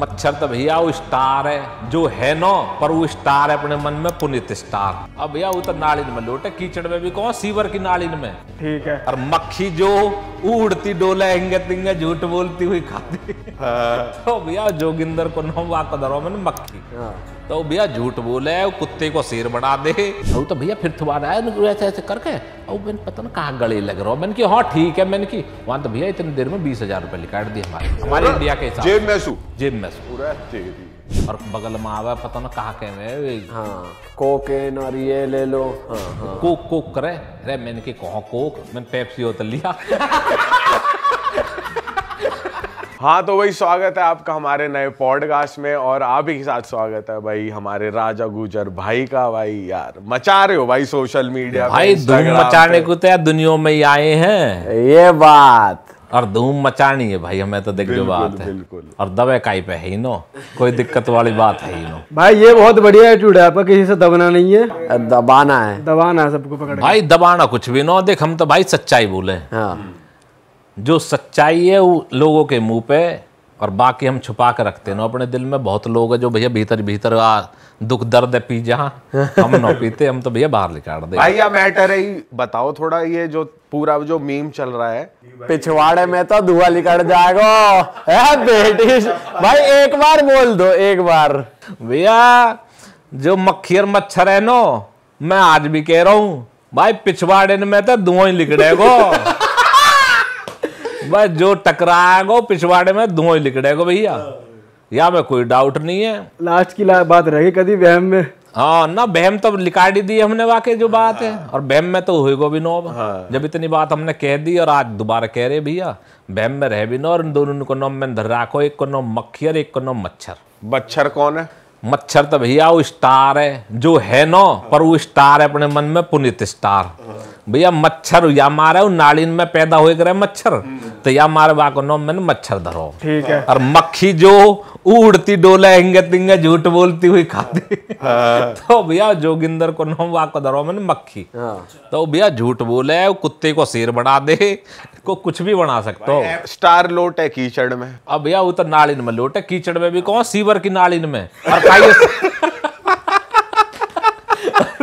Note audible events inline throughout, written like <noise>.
मच्छर तो भैया वो स्टार है जो है नो पर वो स्टार है अपने मन में पुनित स्टार अब भैया वो तो नालिन में लोटे कीचड़ में भी कौन सीवर की नालिन में ठीक है और मक्खी जो उड़ती डोला हिंगे तिंगे झूठ बोलती हुई खाती हाँ। तो भैया जोगिंदर को नो तो वाक धरो मैंने मक्खी हाँ। तो भैया झूठ बोले कुत्ते को शेर बना दे और तो, तो भैया फिर तुम्हारा तो आया ऐसे ऐसे करके और मैंने पता ना कहाँ गले लग रहा मैंने की हाँ ठीक है मैंने की वहाँ तो भैया इतनी देर में बीस हजार रुपये निकाल दिए हमारे हमारे इंडिया के जेब मैसू जेब मैसू और बगल में आवा पता ना कहा के में हाँ कोकेन और ये ले लो हाँ, हाँ। कोक कोक करे अरे मैंने की कहा कोक मैंने पेप्सी होता लिया <laughs> हाँ तो भाई स्वागत है आपका हमारे नए पॉडकास्ट में और आप ही के साथ स्वागत है भाई हमारे राजा गुजर भाई का भाई यार मचा रहे हो भाई सोशल मीडिया भाई धूम मचाने को तो यार दुनिया में ही आए हैं ये बात और धूम मचानी है भाई हमें तो देख जो बात है और दबे काई पे है ही नो कोई दिक्कत वाली बात है ही नो भाई ये बहुत बढ़िया एटीट्यूड है आपका किसी से दबना नहीं है दबाना है दबाना है सबको पकड़ भाई दबाना कुछ भी नो देख हम तो भाई सच्चाई बोले हाँ जो सच्चाई है वो लोगों के मुंह पे और बाकी हम छुपा के रखते हैं अपने दिल में बहुत लोग है जो भैया भीतर भीतर आ दुख दर्द है पी जहाँ हम ना पीते हम तो भैया बाहर निकाल दे भैया मैटर है बताओ थोड़ा ये जो पूरा जो मीम चल रहा है पिछवाड़े में तो धुआं निकल जाएगा बेटी भाई एक बार बोल दो एक बार भैया जो मक्खी और मच्छर है नो मैं आज भी कह रहा हूँ भाई पिछवाड़े में तो धुआं ही निकलेगा बस जो टकराएगा पिछवाड़े में धुआं लिखेगा भैया हाँ। या में कोई डाउट नहीं है लास्ट की ला, बात रहेगी कभी वहम में हाँ ना बहम तो लिखा दी हमने वाकई जो बात है हाँ। और बहम में तो होगा भी नो हाँ। जब इतनी बात हमने कह दी और आज दोबारा कह रहे भैया बहम में रह भी नो और दोनों को नोम में धर राखो एक को नोम मक्खी और एक को नो मच्छर मच्छर कौन है मच्छर तो भैया वो स्टार है जो है नो पर वो स्टार है अपने मन में पुनित स्टार हाँ। भैया मच्छर या मारे नालिन में पैदा हो गए मच्छर हम्म। तो या मारे वाको नो मैंने मच्छर धरो ठीक है और मक्खी जो उड़ती डोले हिंगे तिंगे झूठ बोलती हुई खाती हाँ। <laughs> तो भैया जोगिंदर को नो वाको धरो मैंने मक्खी हाँ। तो भैया झूठ बोले कुत्ते को शेर बना दे को कुछ भी बना सकते हो स्टार लोट है कीचड़ में अब भैया वो तो नालिन में लोट है कीचड़ में भी कौन सीवर की नालिन में और <laughs>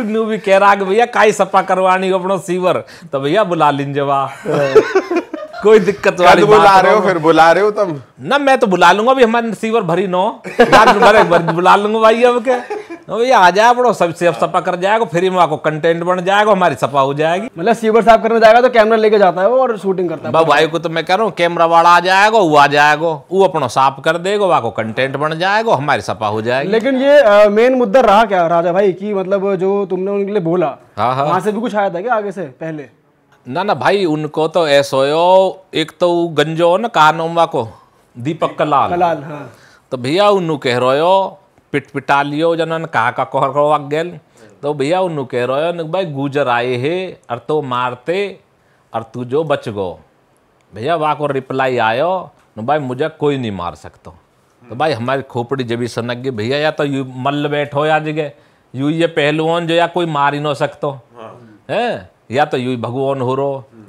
न्यू भी कह रहा कि भैया काई सफा करवानी अपनो सीवर तो भैया बुला लिंजवा हाँ। कोई दिक्कत वाली बात बुला रहे हो फिर बुला रहे हो तुम ना मैं तो बुला लूंगा अभी हमारे रिसीवर भरी नो बुला लूंगा भाई अब क्या तो भैया आ जाए बड़ो सब से सपा कर जाएगा फिर हम आपको कंटेंट बन जाएगा हमारी सपा हो जाएगी मतलब सीवर साफ करने जाएगा तो कैमरा लेके जाता है वो और शूटिंग करता है भाई को तो मैं कह रहा हूँ कैमरा वाला आ जाएगा वो आ जाएगा वो अपनो साफ कर देगा को कंटेंट बन जाएगा हमारी सपा हो जाएगी लेकिन ये मेन मुद्दा रहा क्या राजा भाई की मतलब जो तुमने उनके लिए बोला हाँ, हाँ। वहां से भी कुछ आया था क्या आगे से पहले ना ना भाई उनको तो ऐसो हो एक तो गंजो ना कानोमा को दीपक कलाल कलाल हाँ तो भैया उन्नू कह रहे हो पिट पिटा लियो जन कहा का कोहर को गेल तो भैया उन्नू कह रहे हो भाई गुजर आए हे और तो मारते और तू जो बच गो भैया वहाँ को रिप्लाई आयो न भाई मुझे कोई नहीं मार सकता तो भाई हमारी खोपड़ी जब सनक गई भैया या तो यू मल्ल बैठो या जगह यू ये पहलुओं जो या कोई मार ही ना सकते हाँ। है या तो यू भगवान हो रो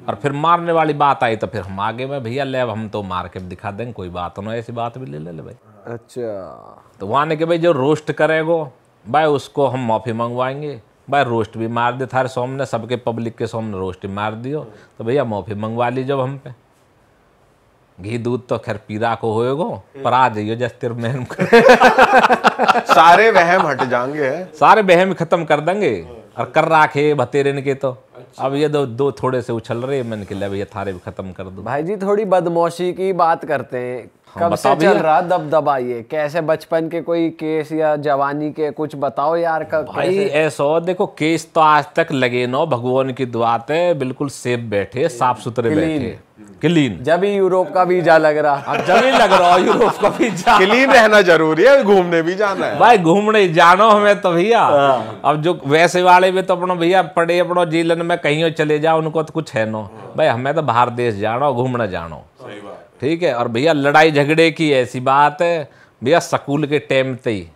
और फिर मारने वाली बात आई तो फिर हम आगे में भैया ले अब हम तो मार के दिखा देंगे कोई बात तो ना ऐसी बात भी ले ले, ले भाई अच्छा तो वहाँ के भाई जो रोस्ट करेगो भाई उसको हम माफ़ी मंगवाएंगे भाई रोस्ट भी मार दे थारे सामने सबके पब्लिक के सामने रोस्ट भी मार दियो तो भैया माफ़ी मंगवा ली जब हम पे घी दूध तो खैर पीरा को होएगो पर आ जाइयो जस मेहम सारे वहम हट जाएंगे सारे वहम खत्म कर देंगे और कर राखे भतेरे के तो अच्छा। अब ये दो दो थोड़े से उछल रहे हैं मैंने कहा भैया थारे भी खत्म कर दो भाई जी थोड़ी बदमोशी की बात करते हैं हाँ, कब से चल रहा दबदबा ये कैसे बचपन के कोई केस या जवानी के कुछ बताओ यार का भाई ऐसा देखो केस तो आज तक लगे ना भगवान की दुआ ते बिल्कुल सेफ बैठे साफ सुथरे बैठे क्लीन जब ही यूरोप का वीजा लग रहा अब जब ही लग रहा यूरोप का वीजा क्लीन रहना जरूरी है घूमने भी जाना है भाई घूमने जानो हमें तो भैया हाँ। अब जो वैसे वाले में तो अपना भैया पड़े अपना जीलन में में कहीं चले जाओ उनको तो कुछ है नो भाई हमें तो बाहर देश जानो घूमना जानो ठीक है और भैया लड़ाई झगड़े की ऐसी बात है भैया स्कूल के टाइम ते ही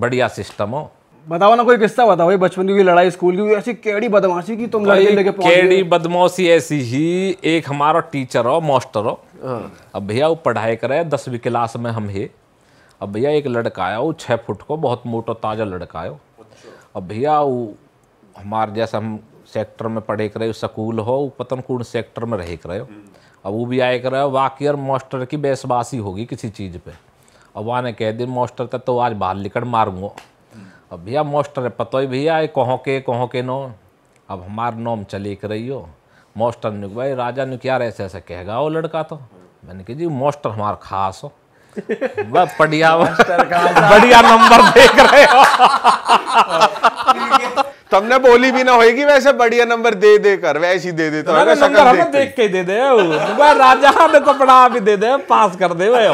बढ़िया सिस्टम हो बताओ ना कोई किस्सा बताओ ये बचपन की लड़ाई स्कूल की ऐसी केड़ी बदमाशी की तुम लड़के लेके केड़ी बदमाशी ऐसी ही एक हमारा टीचर हो मास्टर हो हाँ। अब भैया वो पढ़ाई करे दसवीं क्लास में हम ही अब भैया एक लड़का आया वो छः फुट को बहुत मोटो ताज़ा लड़का आयो अच्छा। अब भैया वो हमारे जैसे हम सेक्टर में पढ़े करे स्कूल हो पतन कूड़ सेक्टर में रहे हो अब वो भी आए कर रहे हो वाकियर मास्टर की बेसबासी होगी किसी चीज़ पे अब वहाँ ने कह दिन मास्टर तक तो आज बाहर निकल मारूंगा अब भैया मास्टर है पतो ही भैया ये कहो के कहो के नो अब हमारा नोम चले कर रही हो मास्टर ने भाई राजा ने क्या ऐसे ऐसे कहेगा वो लड़का तो मैंने कहा जी मास्टर हमारा खास हो <laughs> बढ़िया बढ़िया नंबर देख रहे हो <laughs> तुमने बोली भी ना होगी वैसे बढ़िया नंबर दे दे कर वैसे तो, ही दे देता तो हूं नंबर हमें देख के दे दे राजा हमें तो पढ़ा भी दे दे पास कर दे वे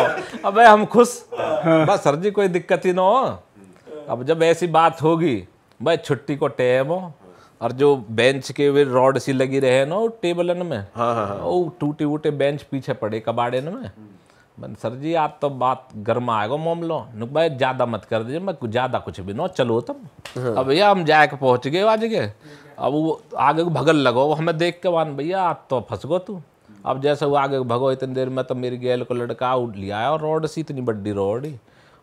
अब हम खुश हाँ। बस सर जी कोई दिक्कत ही ना हो अब जब ऐसी बात होगी भाई छुट्टी को टेम हो और जो बेंच के वे रॉड सी लगी रहे ना टेबलन में हाँ हाँ हाँ। टूटे वूटे बेंच पीछे पड़े कबाड़े में मैंने सर जी आप तो बात गर्मा आएगा मामलो भाई ज़्यादा मत कर दीजिए मैं ज़्यादा कुछ भी ना चलो तुम हाँ। अब भैया हम जाके पहुँच गए आज के अब वो आगे को भगल लगो वो हमें देख के वान भैया आप तो फंस गो तू अब जैसे वो आगे भगो इतनी देर में तो मेरी गैल को लड़का उठ लिया और रोड सी इतनी बड्डी रोड ही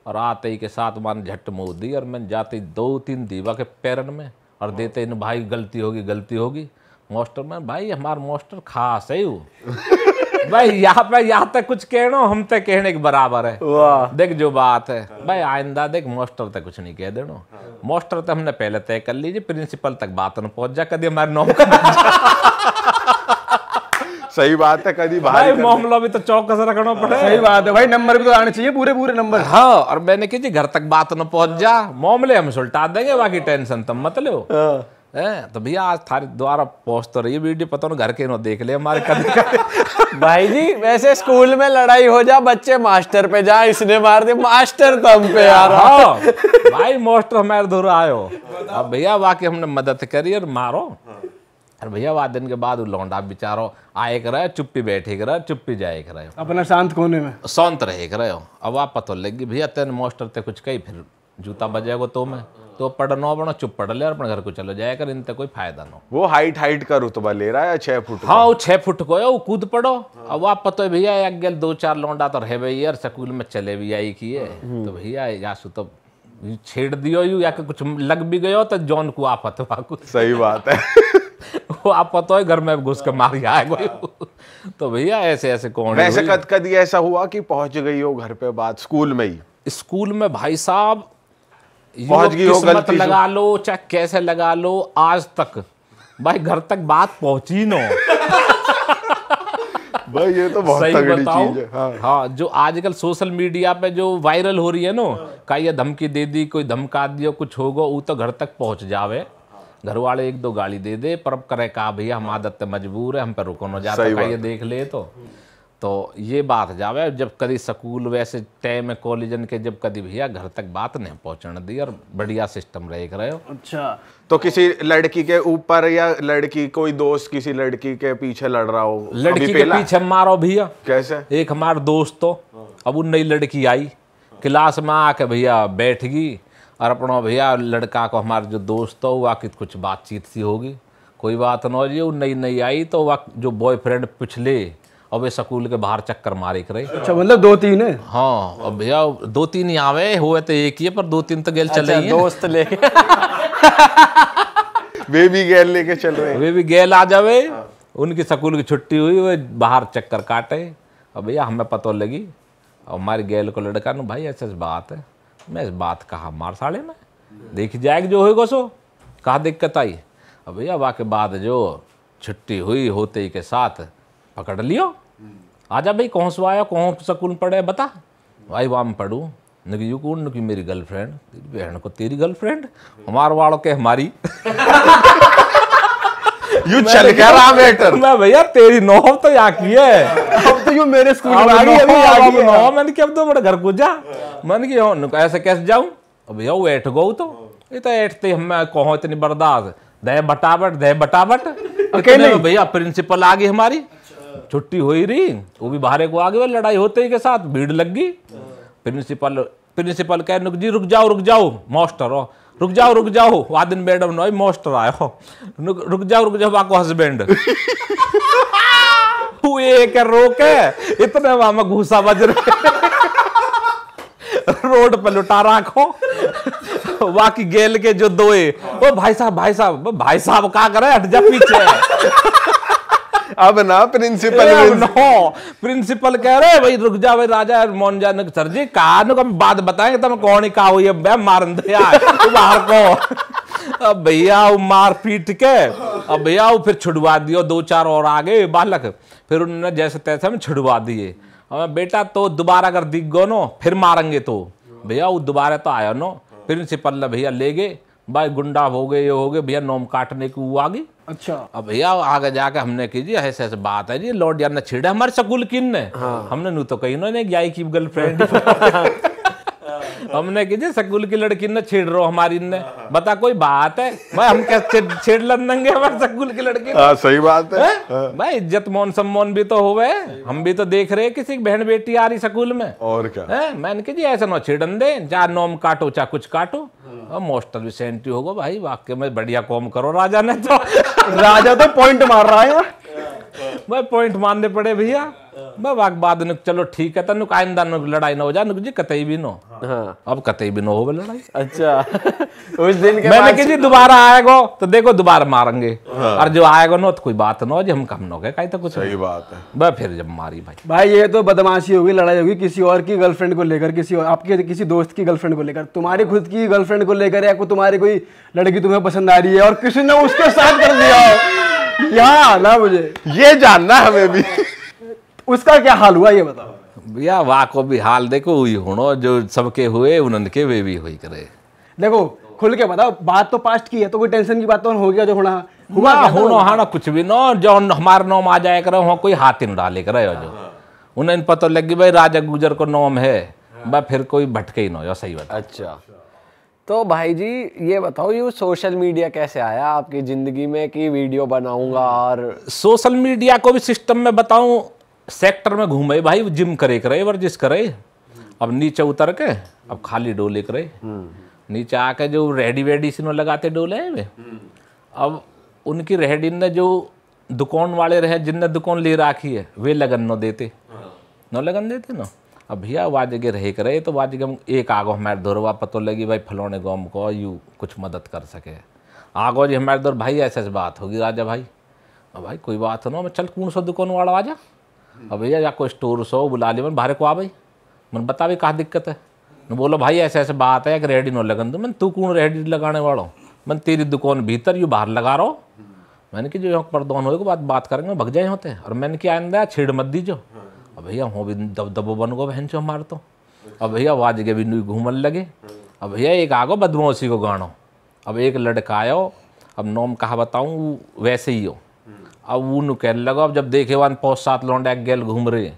और आते ही के साथ मान झट मोह दी और मैंने जाते दो तीन दीवा के पैरन में और देते इन भाई गलती होगी गलती होगी मास्टर में भाई हमारा मास्टर खास है वो भाई यहाँ पे यहाँ तक कुछ कहना हम तक कहने के बराबर है देख जो बात है भाई आइंदा देख मास्टर तक कुछ नहीं कह देना मास्टर तो हमने पहले तय कर लीजिए प्रिंसिपल तक बात न पहुंच जा कभी हमारे नौ सही बात है कभी भाई मामला भी तो चौकस रखना पड़े सही बात है भाई नंबर भी तो आने चाहिए पूरे पूरे नंबर हाँ और मैंने कहा जी घर तक बात न पहुंच जा मामले हम सुलटा देंगे बाकी टेंशन तुम मत लो हाँ। है तो भैया आज थारे द्वारा पहुंच तो रही वीडियो पता घर के नो देख ले हमारे कभी भाई जी वैसे स्कूल में लड़ाई हो जा बच्चे मास्टर पे जा इसने मार दे मास्टर तम पे यार हाँ भाई मास्टर हमारे दूर आयो अब भैया वाकई हमने मदद करी और मारो और भैया वहाँ दिन के बाद लौंडा बिचारो आए कर रहे चुप्पी बैठे कर रहे चुप्पी जाए कर रहे अपना शांत कोने में शांत रहे कर रहे हो अब आप पता तो लग गई भैया तेन मास्टर ते कुछ कही फिर जूता बजेगा तो मैं तो पढ़नो पढ़ो चुप पढ़ ले और अपने घर को चलो जाए कर इनते कोई फायदा ना वो हाइट हाइट का रुतबा ले रहा है छह फुट हाँ वो छह फुट को है वो कूद पड़ो अब आप पता है भैया एक गल दो चार लौंडा तो रहे भैया और स्कूल में चले भी आई की है हम्म। तो भैया या सु तो छेड़ दियो यू या कुछ लग भी गयो तो जॉन को आप सही बात है <laughs> वो आप पता तो है घर में घुस के मार गया है तो भैया ऐसे ऐसे कौन वैसे कद कद ऐसा हुआ कि पहुंच गई हो घर पे बात स्कूल में ही स्कूल में भाई साहब पहुंच गई हो गलती लगा लो चाहे कैसे लगा लो आज तक भाई घर तक बात पहुंची ना <laughs> भाई ये तो बहुत सही बताओ हाँ।, हाँ जो आजकल सोशल मीडिया पे जो वायरल हो रही है ना का ये धमकी दे दी कोई धमका दियो कुछ होगा वो तो घर तक पहुंच जावे घर वाले एक दो गाली दे दे पर करे कहा भैया हम आदत मजबूर है हम पे रुको ना जाता ये देख ले तो तो ये बात जावे जब कभी स्कूल वैसे टाइम कॉलेजन के जब कभी भैया घर तक बात नहीं पहुंचने दी और बढ़िया सिस्टम रहे रहे हो अच्छा तो किसी लड़की के ऊपर या लड़की कोई दोस्त किसी लड़की के पीछे लड़ रहा हो लड़की के पीछे मारो भैया कैसे एक हमारे दोस्त तो अब उन नई लड़की आई क्लास में आके भैया बैठ गई और अपना भैया लड़का को हमारा जो दोस्त हो वह कुछ बातचीत सी होगी कोई बात ना हो जी वो नई नई आई तो वह जो बॉयफ्रेंड पिछले और वे स्कूल के बाहर चक्कर मारे करे अच्छा मतलब दो तीन है हाँ अब भैया दो तीन ही आवे हुए तो एक ही है पर दो तीन तो गेल अच्छा, चले अच्छा, दोस्त लेके <laughs> वे भी गेल लेके चल रहे वे भी गेल आ जावे उनकी स्कूल की छुट्टी हुई वे बाहर चक्कर काटे और भैया हमें पता लगी और हमारे गेल को लड़का ना भाई ऐसा बात है मैं इस बात कहा मार साड़े में देख जाएगा जो होगा सो कहा दिक्कत आई अब भैया वाकई बात जो छुट्टी हुई होते ही के साथ पकड़ लियो आजा भाई कौन सो आया कौन सा कौन पढ़े बता भाई वाम पढ़ू निकी यू कौन निकी मेरी गर्लफ्रेंड तेरी बहन को तेरी गर्लफ्रेंड हमार वालों के हमारी <laughs> यू चल क्या रहा बेटर मैं भैया तेरी नौ तो यहाँ की है अब तो यू मेरे स्कूल में आ गई अभी नौ मैंने कि अब तो बड़ा घर को जा मैंने कि हाँ, ऐसे कैसे जाऊं अब भैया वो ऐठ गो तो ये तो ऐठते हम मैं कहो इतनी बर्दाश्त दह बटावट दह बटावट भैया प्रिंसिपल आ गई हमारी छुट्टी हो ही रही वो भी बाहर को आ गए लड़ाई होते ही के साथ भीड़ लग गई प्रिंसिपल प्रिंसिपल कह रुक जी रुक जाओ रुक जाओ मास्टर हो रुक जाओ रुक जाओ वादिन मैडम नो मास्टर आयो रुक जाओ रुक जाओ आपको हस्बैंड हुए <laughs> रोके इतने वहां में घूसा बज रहे <laughs> रोड पर लुटा रखो <laughs> बाकी गेल के जो दोए ओ भाई साहब भाई साहब भाई साहब का करे हट जा पीछे अब ना प्रिंसिपल नो प्रिंसिपल कह रहे भाई रुक जा भाई राजा मोहन जा सर जी कहा बात बताएंगे तुम तो कौन ही कहा हुई है मार दे बाहर को अब भैया वो मार पीट के अब भैया वो फिर छुड़वा दियो दो चार और आगे बालक फिर उन्होंने जैसे तैसे हम छुड़वा दिए अब बेटा तो दोबारा अगर दिख गो नो फिर मारेंगे तो भैया वो दोबारा तो आया नो प्रिंसिपल ने भैया ले गए भाई गुंडा हो गए ये हो गए भैया नोम काटने की वो आ गई अच्छा अब भैया आगे जाके हमने की जी ऐसे ऐसे बात है जी लॉर्ड यार ने छेड़े हमारे सकुल किन ने हाँ। हमने नू तो कही उन्होंने गया की गर्लफ्रेंड <laughs> हमने कीजिए स्कूल की लड़की ने छेड़ रो हमारी ने बता कोई बात है भाई हम क्या छेड़ देंगे हमारे स्कूल की लड़की आ, हाँ, सही बात है, है? हाँ? हाँ। भाई इज्जत मौन सम्मान भी तो गए हम भी तो देख रहे किसी बहन बेटी आ रही स्कूल में और क्या है? मैंने कहा जी ऐसा ना छेड़न दे जा नोम काटो चाहे कुछ काटो मोस्टर भी सेंटी होगा भाई वाक्य में बढ़िया कॉम करो राजा ने तो राजा तो पॉइंट मार रहा है <laughs> मैं पॉइंट मानने पड़े भैया मैं वाक बाद नुक चलो ठीक है तनुक आइंदा नुक लड़ाई ना हो जा नुक जी कतई भी नो हाँ। अब कतई भी नो हो लड़ाई अच्छा <laughs> उस दिन के मैंने कि जी दोबारा आएगो तो देखो दोबारा मारेंगे हाँ। और जो आएगो नो तो कोई बात ना जी हम कम नो गए गए तो कुछ सही बात है मैं फिर जब मारी भाई भाई ये तो बदमाशी होगी लड़ाई होगी किसी और की गर्लफ्रेंड को लेकर किसी और आपके किसी दोस्त की गर्लफ्रेंड को लेकर तुम्हारी खुद की गर्लफ्रेंड को लेकर या तुम्हारी कोई लड़की तुम्हें पसंद आ रही है और किसी ने उसके साथ कर दिया बताओ आना मुझे ये जानना हमें भी उसका क्या हाल हुआ ये बताओ भैया वाह को भी हाल देखो हुई होनो जो सबके हुए उनके वे भी हुई करे देखो खुल के बताओ बात तो पास्ट की है तो कोई टेंशन की बात तो हो गया जो होना हुआ ना होनो हाँ ना कुछ भी नो जो हमारे नाम आ जाए करो वहाँ कोई हाथ ही डाले करे जो उन्हें पता लगी भाई राजा गुजर को नाम है हाँ। बा फिर कोई भटके ही ना हो सही बात अच्छा तो भाई जी ये बताओ ये सोशल मीडिया कैसे आया आपकी ज़िंदगी में कि वीडियो बनाऊंगा और सोशल मीडिया को भी सिस्टम में बताऊं सेक्टर में घूमे भाई जिम करे करे वर्जिश करे अब नीचे उतर के अब खाली डोले करे हम्म। नीचे आके जो रेडी वेडी सिनो लगाते डोले वे हम्म। अब उनकी रेहडी ने जो दुकान वाले रहे जिनने दुकान ले रखी है वे लगन न देते हाँ। न लगन देते ना अब भैया वाजगे रहे करे तो वाजगे एक आगो हमारे दौरवा पतो लगी भाई फलौने गाँव को यू कुछ मदद कर सके आगो जी हमारे दौर भाई ऐसे ऐसी बात होगी राजा भाई अब भाई कोई बात ना मैं चल कौन सो दुकान वाला आजा अब भैया या कोई स्टोर सो बुला ले मन बाहर को आ भाई मैंने बता भी कहा दिक्कत है मैं बोलो भाई ऐसे ऐसे बात है कि रेडी नो लगन दो मैंने तू कौन रेडी लगाने वालों मैंने तेरी दुकान भीतर यू बाहर लगा रहो मैंने कि जो यहाँ पर दोनों बात बात करेंगे भग जाए होते और मैंने कि आंदा छेड़ मत दीजो अब भैया हो भी दब दबो बन गो बहन चो मार तो अब भैया वाज के भी नुई घूमन लगे अब भैया एक आगो बदमाशी को गानो अब एक लड़का आयो अब नोम कहा बताऊँ वैसे ही हो अब वो नु कह लगो अब जब देखे वन पाँच सात लौंडे एक गैल घूम रहे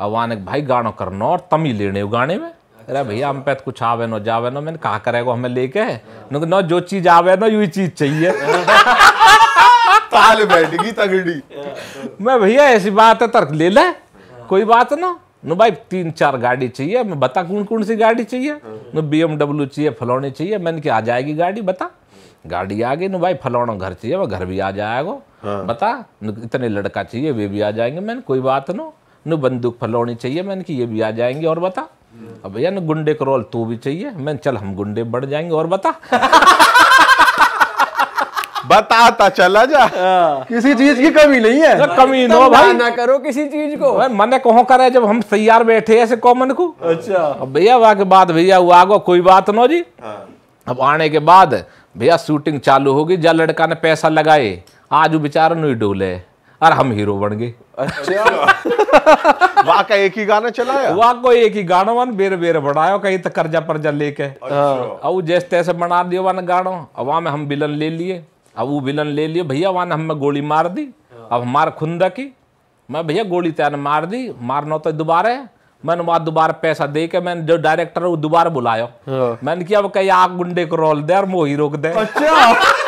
अब वहाँ भाई गानो करना और तम ही लेने गाने में अरे अच्छा। भैया हम पे तो कुछ आवे नो जावे नो मैंने कहा करेगा हमें लेके नो जो चीज आवे नो यू चीज चाहिए <laughs> ताल बैठगी तगड़ी मैं भैया ऐसी बात है तर्क ले ले कोई बात ना नो भाई तीन चार गाड़ी चाहिए मैं बता कौन कौन सी गाड़ी चाहिए हाँ। नो बी चाहिए फलौनी चाहिए मैंने कि आ जाएगी गाड़ी बता गाड़ी आ गई नो भाई फलौना घर चाहिए वह घर भी आ जाएगा हाँ। बता इतने लड़का चाहिए वे भी आ जाएंगे मैंने कोई बात नो नो बंदूक फलौनी चाहिए मैंने कि ये भी आ जाएंगे और बता हाँ। अब भैया गुंडे का रोल तू भी चाहिए मैंने चल हम गुंडे बढ़ जाएंगे और बता <laughs> बताता चला जा हाँ। किसी चीज की कमी नहीं है कमी नो भाई ना करो किसी चीज को भाई कहो करे जब हम तैयार बैठे ऐसे कॉमन को अच्छा भैया वहां के बाद भैया वो आगो कोई बात नो जी हाँ। अब आने के बाद भैया शूटिंग चालू होगी जब लड़का ने पैसा लगाए आज वो बेचारा नहीं डोले और हम हीरो बन गए अच्छा <laughs> वाह का एक ही गाना चलाया वाह को एक ही गाना वन बेर बेर बढ़ाया कहीं तो कर्जा पर्जा लेके और अच्छा। जैसे तैसे बना दियो वन गाना अब में हम बिलन ले लिए अब वो विलन ले लिए भैया वहां ने हमें गोली मार दी हाँ। अब हमार खुंदा की मैं भैया गोली तैयार मार दी मारना तो दोबारा मैंने वहां दोबारा पैसा दे के मैंने जो डायरेक्टर है वो दोबारा बुलाया हाँ। मैंने किया अब कहीं आग गुंडे को रोल दे और मोही रोक दे अच्छा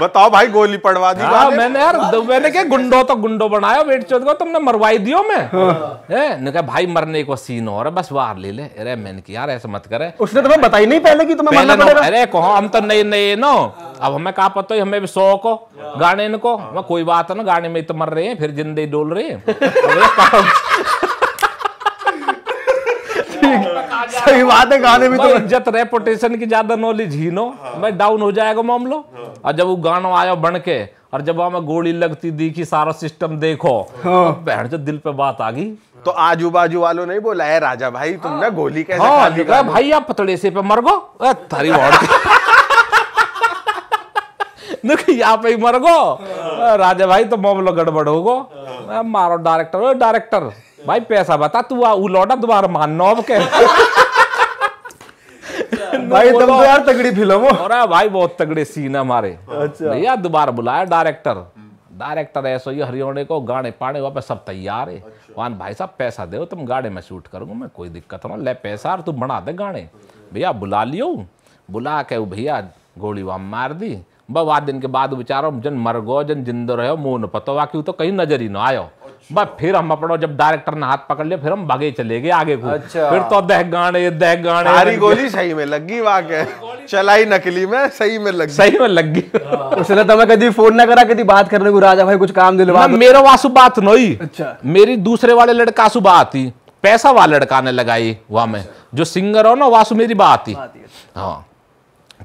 बताओ भाई गोली पड़वा दी हाँ, मैंने यार मैंने क्या गुंडो तो गुंडो बनाया वेट चोद को तुमने मरवाई दियो मैं हाँ। कहा भाई मरने को सीन हो रहा बस वार ले ले अरे मैंने कहा यार ऐसा मत करे उसने तुम्हें बताई नहीं पहले कि तुम्हें मरना पड़ेगा अरे कहो हम तो नए नए नो अब हमें कहा पता है हमें भी शौक हो गाने इनको कोई बात है ना गाने में तो मर रहे हैं फिर जिंदगी डोल रहे हैं <laughs> सही बात है गाने भी तो इज्जत रेपुटेशन की ज्यादा नॉलेज ही नो हाँ। मैं डाउन हो जाएगा मामलो हाँ। और जब वो गाना आया बन के और जब हमें गोली लगती दी कि सारा सिस्टम देखो हाँ। तो बहन जो दिल पे बात आ गई तो आजू बाजू वालों ने बोला है राजा भाई तुमने गोली कैसे हाँ, भाई आप पतड़े से पे मर गो थारी <laughs> यहाँ पे मर गो राजा भाई तो मामलो गड़बड़ हो गो मारो डायरेक्टर डायरेक्टर भाई पैसा बता तू वो लौटा दोबारा मान नौब के अच्छा। भाई तुम तो यार तगड़ी फिल्म हो अरे भाई बहुत तगड़े सीन हमारे अच्छा भैया दोबारा बुलाया डायरेक्टर डायरेक्टर ऐसा ये हरियाणा को गाने पाने वहाँ सब तैयार है अच्छा। वान भाई साहब पैसा दे तुम गाड़े में शूट करूंगा मैं कोई दिक्कत ना ले पैसा और तू बना दे गाने भैया बुला लियो बुला के भैया गोली वाम मार दी बवा दिन के बाद बेचारो जन मर गो जन जिंदो रहो मुँह न पतो वाकई तो कहीं नजर ही ना आयो बस फिर हम अपना जब डायरेक्टर ने हाथ पकड़ लिया फिर हम भागे चले गए आगे को अच्छा। फिर तो दह गाने दह गाने सारी गोली सही में लगी वाके चलाई नकली में सही में लग सही में लग गई हाँ। उसने तो मैं कभी फोन ना करा कभी बात करने को राजा भाई कुछ काम दिलवा मेरा वासु बात नहीं अच्छा मेरी दूसरे वाले लड़का आसु बात थी पैसा वाला लड़का ने लगाई वहां में जो सिंगर हो ना वासु मेरी बात थी हाँ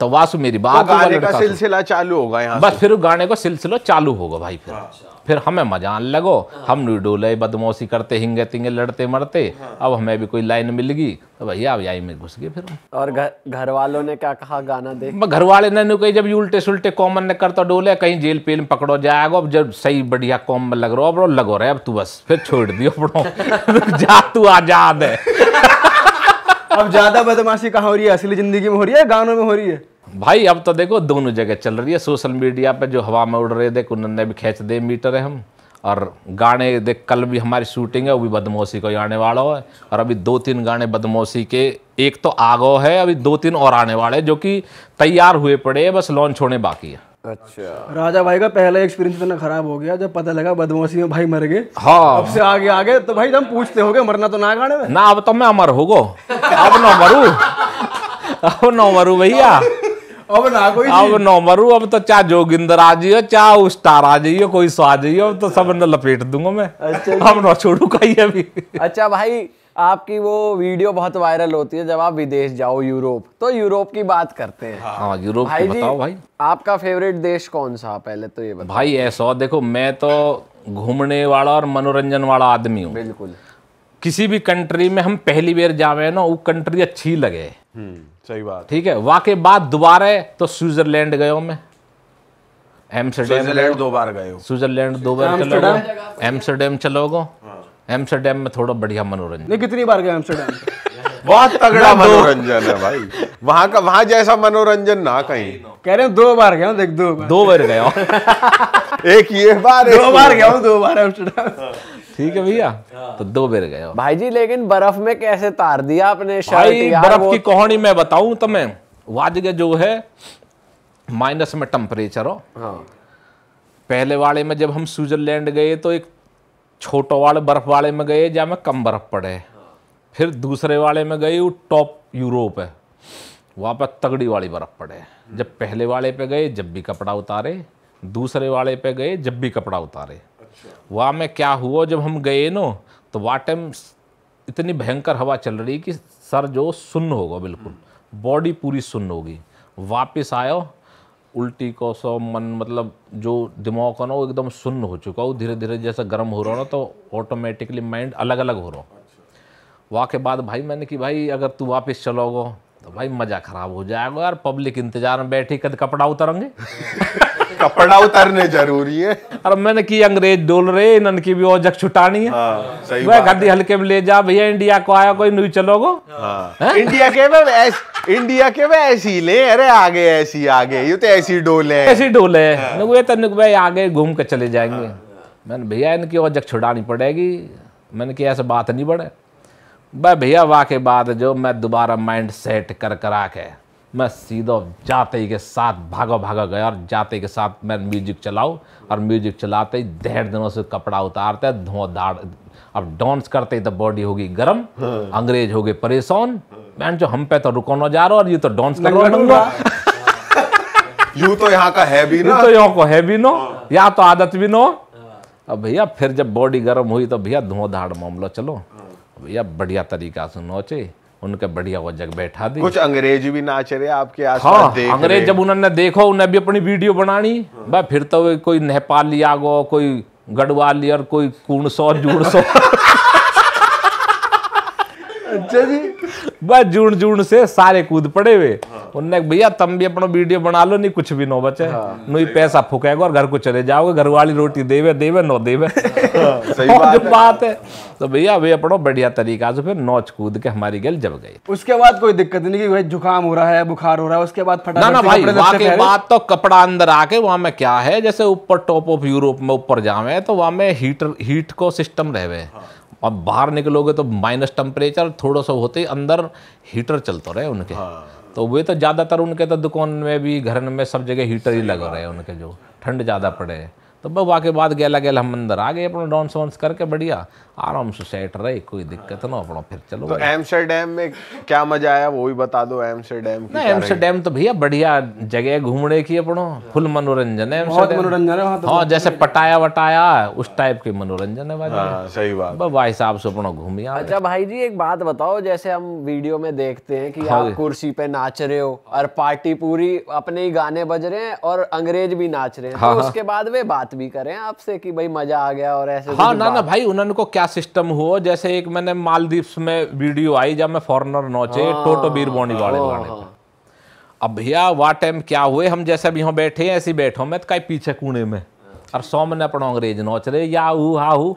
तो वासु मेरी बात तो गाने का सिलसिला चालू होगा यहाँ बस फिर गाने का सिलसिला चालू होगा भाई फिर अच्छा। फिर हमें मजा आने लगो हाँ। हम डोले बदमोशी करते हिंगे तिंगे लड़ते मरते हाँ। अब हमें भी कोई लाइन मिल गई तो भैया अब यही में घुस गए फिर और घर वालों ने क्या कहा गाना दे घर वाले ने कही जब उल्टे सुलटे कॉमन ने करता डोले कहीं जेल पेल में पकड़ो जाएगा अब जब सही बढ़िया कॉम में लग रो अब लगो रहे अब तू बस फिर छोड़ दियो अपनो <laughs> जा तू आजाद है अब ज्यादा बदमाशी कहाँ हो रही है असली जिंदगी में हो रही है गानों में हो रही है भाई अब तो देखो दोनों जगह चल रही है सोशल मीडिया पे जो हवा में उड़ रहे देख उन्होंने भी खींच दे मीटर है हम और गाने देख कल भी हमारी शूटिंग है वो भी बदमोशी को आने वाला है और अभी दो तीन गाने बदमोशी के एक तो आगो है अभी दो तीन और आने वाले जो कि तैयार हुए पड़े बस लॉन्च होने बाकी है अच्छा राजा भाई का पहला एक्सपीरियंस इतना तो खराब हो गया जब पता लगा बदमाशी में भाई मर गए हाँ अब से आगे आगे तो भाई तुम पूछते हो गए मरना तो ना गाने में ना अब तो मैं अमर हो गो अब ना मरू अब ना मरू भैया अब ना कोई अब नो मरू अब तो चाहे जोगिंदर आ जाइयो चाहे उस स्टार आ जाइयो कोई सो आ जाइयो अब तो सब ने लपेट दूंगा मैं अच्छा अब ना छोड़ू कहीं अभी अच्छा भाई आपकी वो वीडियो बहुत वायरल होती है जब आप विदेश जाओ यूरोप तो यूरोप की बात करते हैं हाँ, हाँ यूरोप भाई की बताओ भाई आपका फेवरेट देश कौन सा पहले तो ये बताओ भाई ऐसा देखो मैं तो घूमने वाला और मनोरंजन वाला आदमी हूँ बिल्कुल किसी भी कंट्री में हम पहली बार जावे ना वो कंट्री अच्छी लगे हम्म, सही बात ठीक है के बाद दोबारा तो स्विट्जरलैंड गए मैं एम्स्टरडेम दो बार गए स्विट्जरलैंड दो बार चलोगे एम्स्टरडेम चलोगे हाँ। में थोड़ा बढ़िया मनोरंजन नहीं कितनी बार गए एमस्टरडेम <laughs> बहुत तगड़ा मनोरंजन है भाई वहां का वहां जैसा मनोरंजन ना कहीं कह रहे दो बार गया देख दो बार दो बार गया <laughs> एक ये बार दो बार गया दो बार एम्स्टरडेम हाँ। ठीक है भैया तो दो बेर गए भाई जी लेकिन बर्फ में कैसे तार दिया आपने शायद बर्फ की कहानी मैं बताऊं तो मैं वाज जो है माइनस में टेम्परेचर हो हाँ। पहले वाले में जब हम स्विट्जरलैंड गए तो एक छोटो वाले बर्फ वाले में गए जहाँ में कम बर्फ पड़े फिर दूसरे वाले में गए वो टॉप यूरोप है वहाँ पर तगड़ी वाली बर्फ पड़े जब पहले वाले पे गए जब भी कपड़ा उतारे दूसरे वाले पे गए जब भी कपड़ा उतारे वहाँ में क्या हुआ जब हम गए नो तो वहाँ टाइम इतनी भयंकर हवा चल रही कि सर जो सुन्न होगा बिल्कुल बॉडी पूरी सुन्न होगी वापस आयो उल्टी को सो मन मतलब जो दिमाग का ना वो एकदम सुन्न हो चुका हो धीरे धीरे जैसे गर्म हो रहा ना तो ऑटोमेटिकली माइंड अलग अलग हो रहा अच्छा। वहाँ के बाद भाई मैंने कि भाई अगर तू वापस चलोगे तो भाई मजा खराब हो जाएगा यार पब्लिक इंतजार में बैठी कद कपड़ा उतरेंगे <laughs> कपड़ा उतरने जरूरी है अरे मैंने की अंग्रेज डोल रहे इन्हन की भी औजक छुटानी है हाँ, सही बात गद्दी हल्के में ले जा भैया इंडिया को आया कोई नहीं चलोगो हाँ। इंडिया के में इंडिया के में ऐसी ले अरे आगे ऐसी आगे ये तो ऐसी डोले है ऐसी डोले है वे हाँ। तो भाई आगे घूम के चले जाएंगे मैंने भैया इनकी औजक छुटानी पड़ेगी मैंने की ऐसे बात नहीं बढ़े भाई भैया वाह के बाद जो मैं दोबारा माइंड सेट कर करा के मैं सीधा जाते ही के साथ भागो भागा गया और जाते ही के साथ मैं म्यूजिक चलाऊँ और म्यूजिक चलाते ही डेढ़ दिनों से कपड़ा उतारते हैं धाड़ अब डांस करते ही तो बॉडी होगी गर्म हाँ। अंग्रेज हो गए परेशान मैं जो हम पे तो रुको ना जा रहा और ये तो डांस कर रहा यू तो यहाँ का है भी <laughs> ना तो यहाँ को है भी नो हाँ। या तो आदत भी नो हाँ। अब भैया फिर जब बॉडी गर्म हुई तो भैया धाड़ मामला चलो या बढ़िया तरीका से नोचे उनके बढ़िया वो जग बैठा दी कुछ अंग्रेज भी नाच रहे आपके आस हाँ, देख अंग्रेज जब उन्होंने देखो उन्हें भी अपनी वीडियो बनानी भाई हाँ। फिर तो कोई नेपाली गो कोई गढ़वाली और कोई जूड़ जूड़सो <laughs> अच्छा जी बस जून जून से सारे कूद पड़े हुए हाँ। उनने भैया तुम भी अपना वीडियो बना लो नहीं कुछ भी नो बचे हाँ, नहीं पैसा फूकेगा और घर को चले जाओगे घर वाली रोटी देवे देवे नो देवे हाँ, सही बात, बात है तो भैया अभी अपना बढ़िया तरीका से फिर नोच कूद के हमारी गल जब गई उसके बाद कोई दिक्कत नहीं की भाई जुकाम हो रहा है बुखार हो रहा है उसके बाद फटा ना भाई बात तो कपड़ा अंदर आके वहाँ में क्या है जैसे ऊपर टॉप ऑफ यूरोप में ऊपर जावे तो वहाँ में हीटर हीट को सिस्टम रहे हाँ। और बाहर निकलोगे तो माइनस टेम्परेचर थोड़ा सा होते ही अंदर हीटर चलते रहे उनके हाँ। तो वे तो ज़्यादातर उनके तो दुकान में भी घर में सब जगह हीटर ही लगा रहे हैं उनके जो ठंड ज़्यादा पड़े तो बबा के बाद गैला गैला हम अंदर आ गए अपना डांस वांस करके बढ़िया आराम से सेट रहे कोई दिक्कत ना अपना फिर चलो तो एम्स्टरडेम में क्या मजा आया वो भी बता दो एम्स्टरडेम ना एम्स्टरडेम तो भैया बढ़िया जगह घूमने की अपनो फुल मनोरंजन है बहुत मनोरंजन है वहां तो हां जैसे पटाया वटाया उस टाइप के मनोरंजन है भाई हाँ, सही बात भाई साहब से अपना घूमिया अच्छा भाई जी एक बात बताओ जैसे हम वीडियो में देखते हैं कि हाँ आप कुर्सी पे नाच रहे हो और पार्टी पूरी अपने ही गाने बज रहे हैं और अंग्रेज भी नाच रहे हैं तो हाँ, उसके बाद वे बात भी करें आपसे कि भाई मजा आ गया और ऐसे हां ना ना भाई उन्होंने को क्या सिस्टम हो जैसे एक मैंने मालदीव्स में वीडियो आई जब मैं फॉरनर नोचे हाँ, टोटो बीर बोनी वाले गाड़े हाँ, हाँ। अब भैया वाह टाइम क्या हुए हम जैसे अभी यहाँ बैठे हैं ऐसे बैठो मैं तो कहीं पीछे कूड़े में और सौ मैंने अपना अंग्रेज नोच रहे या हु हा हु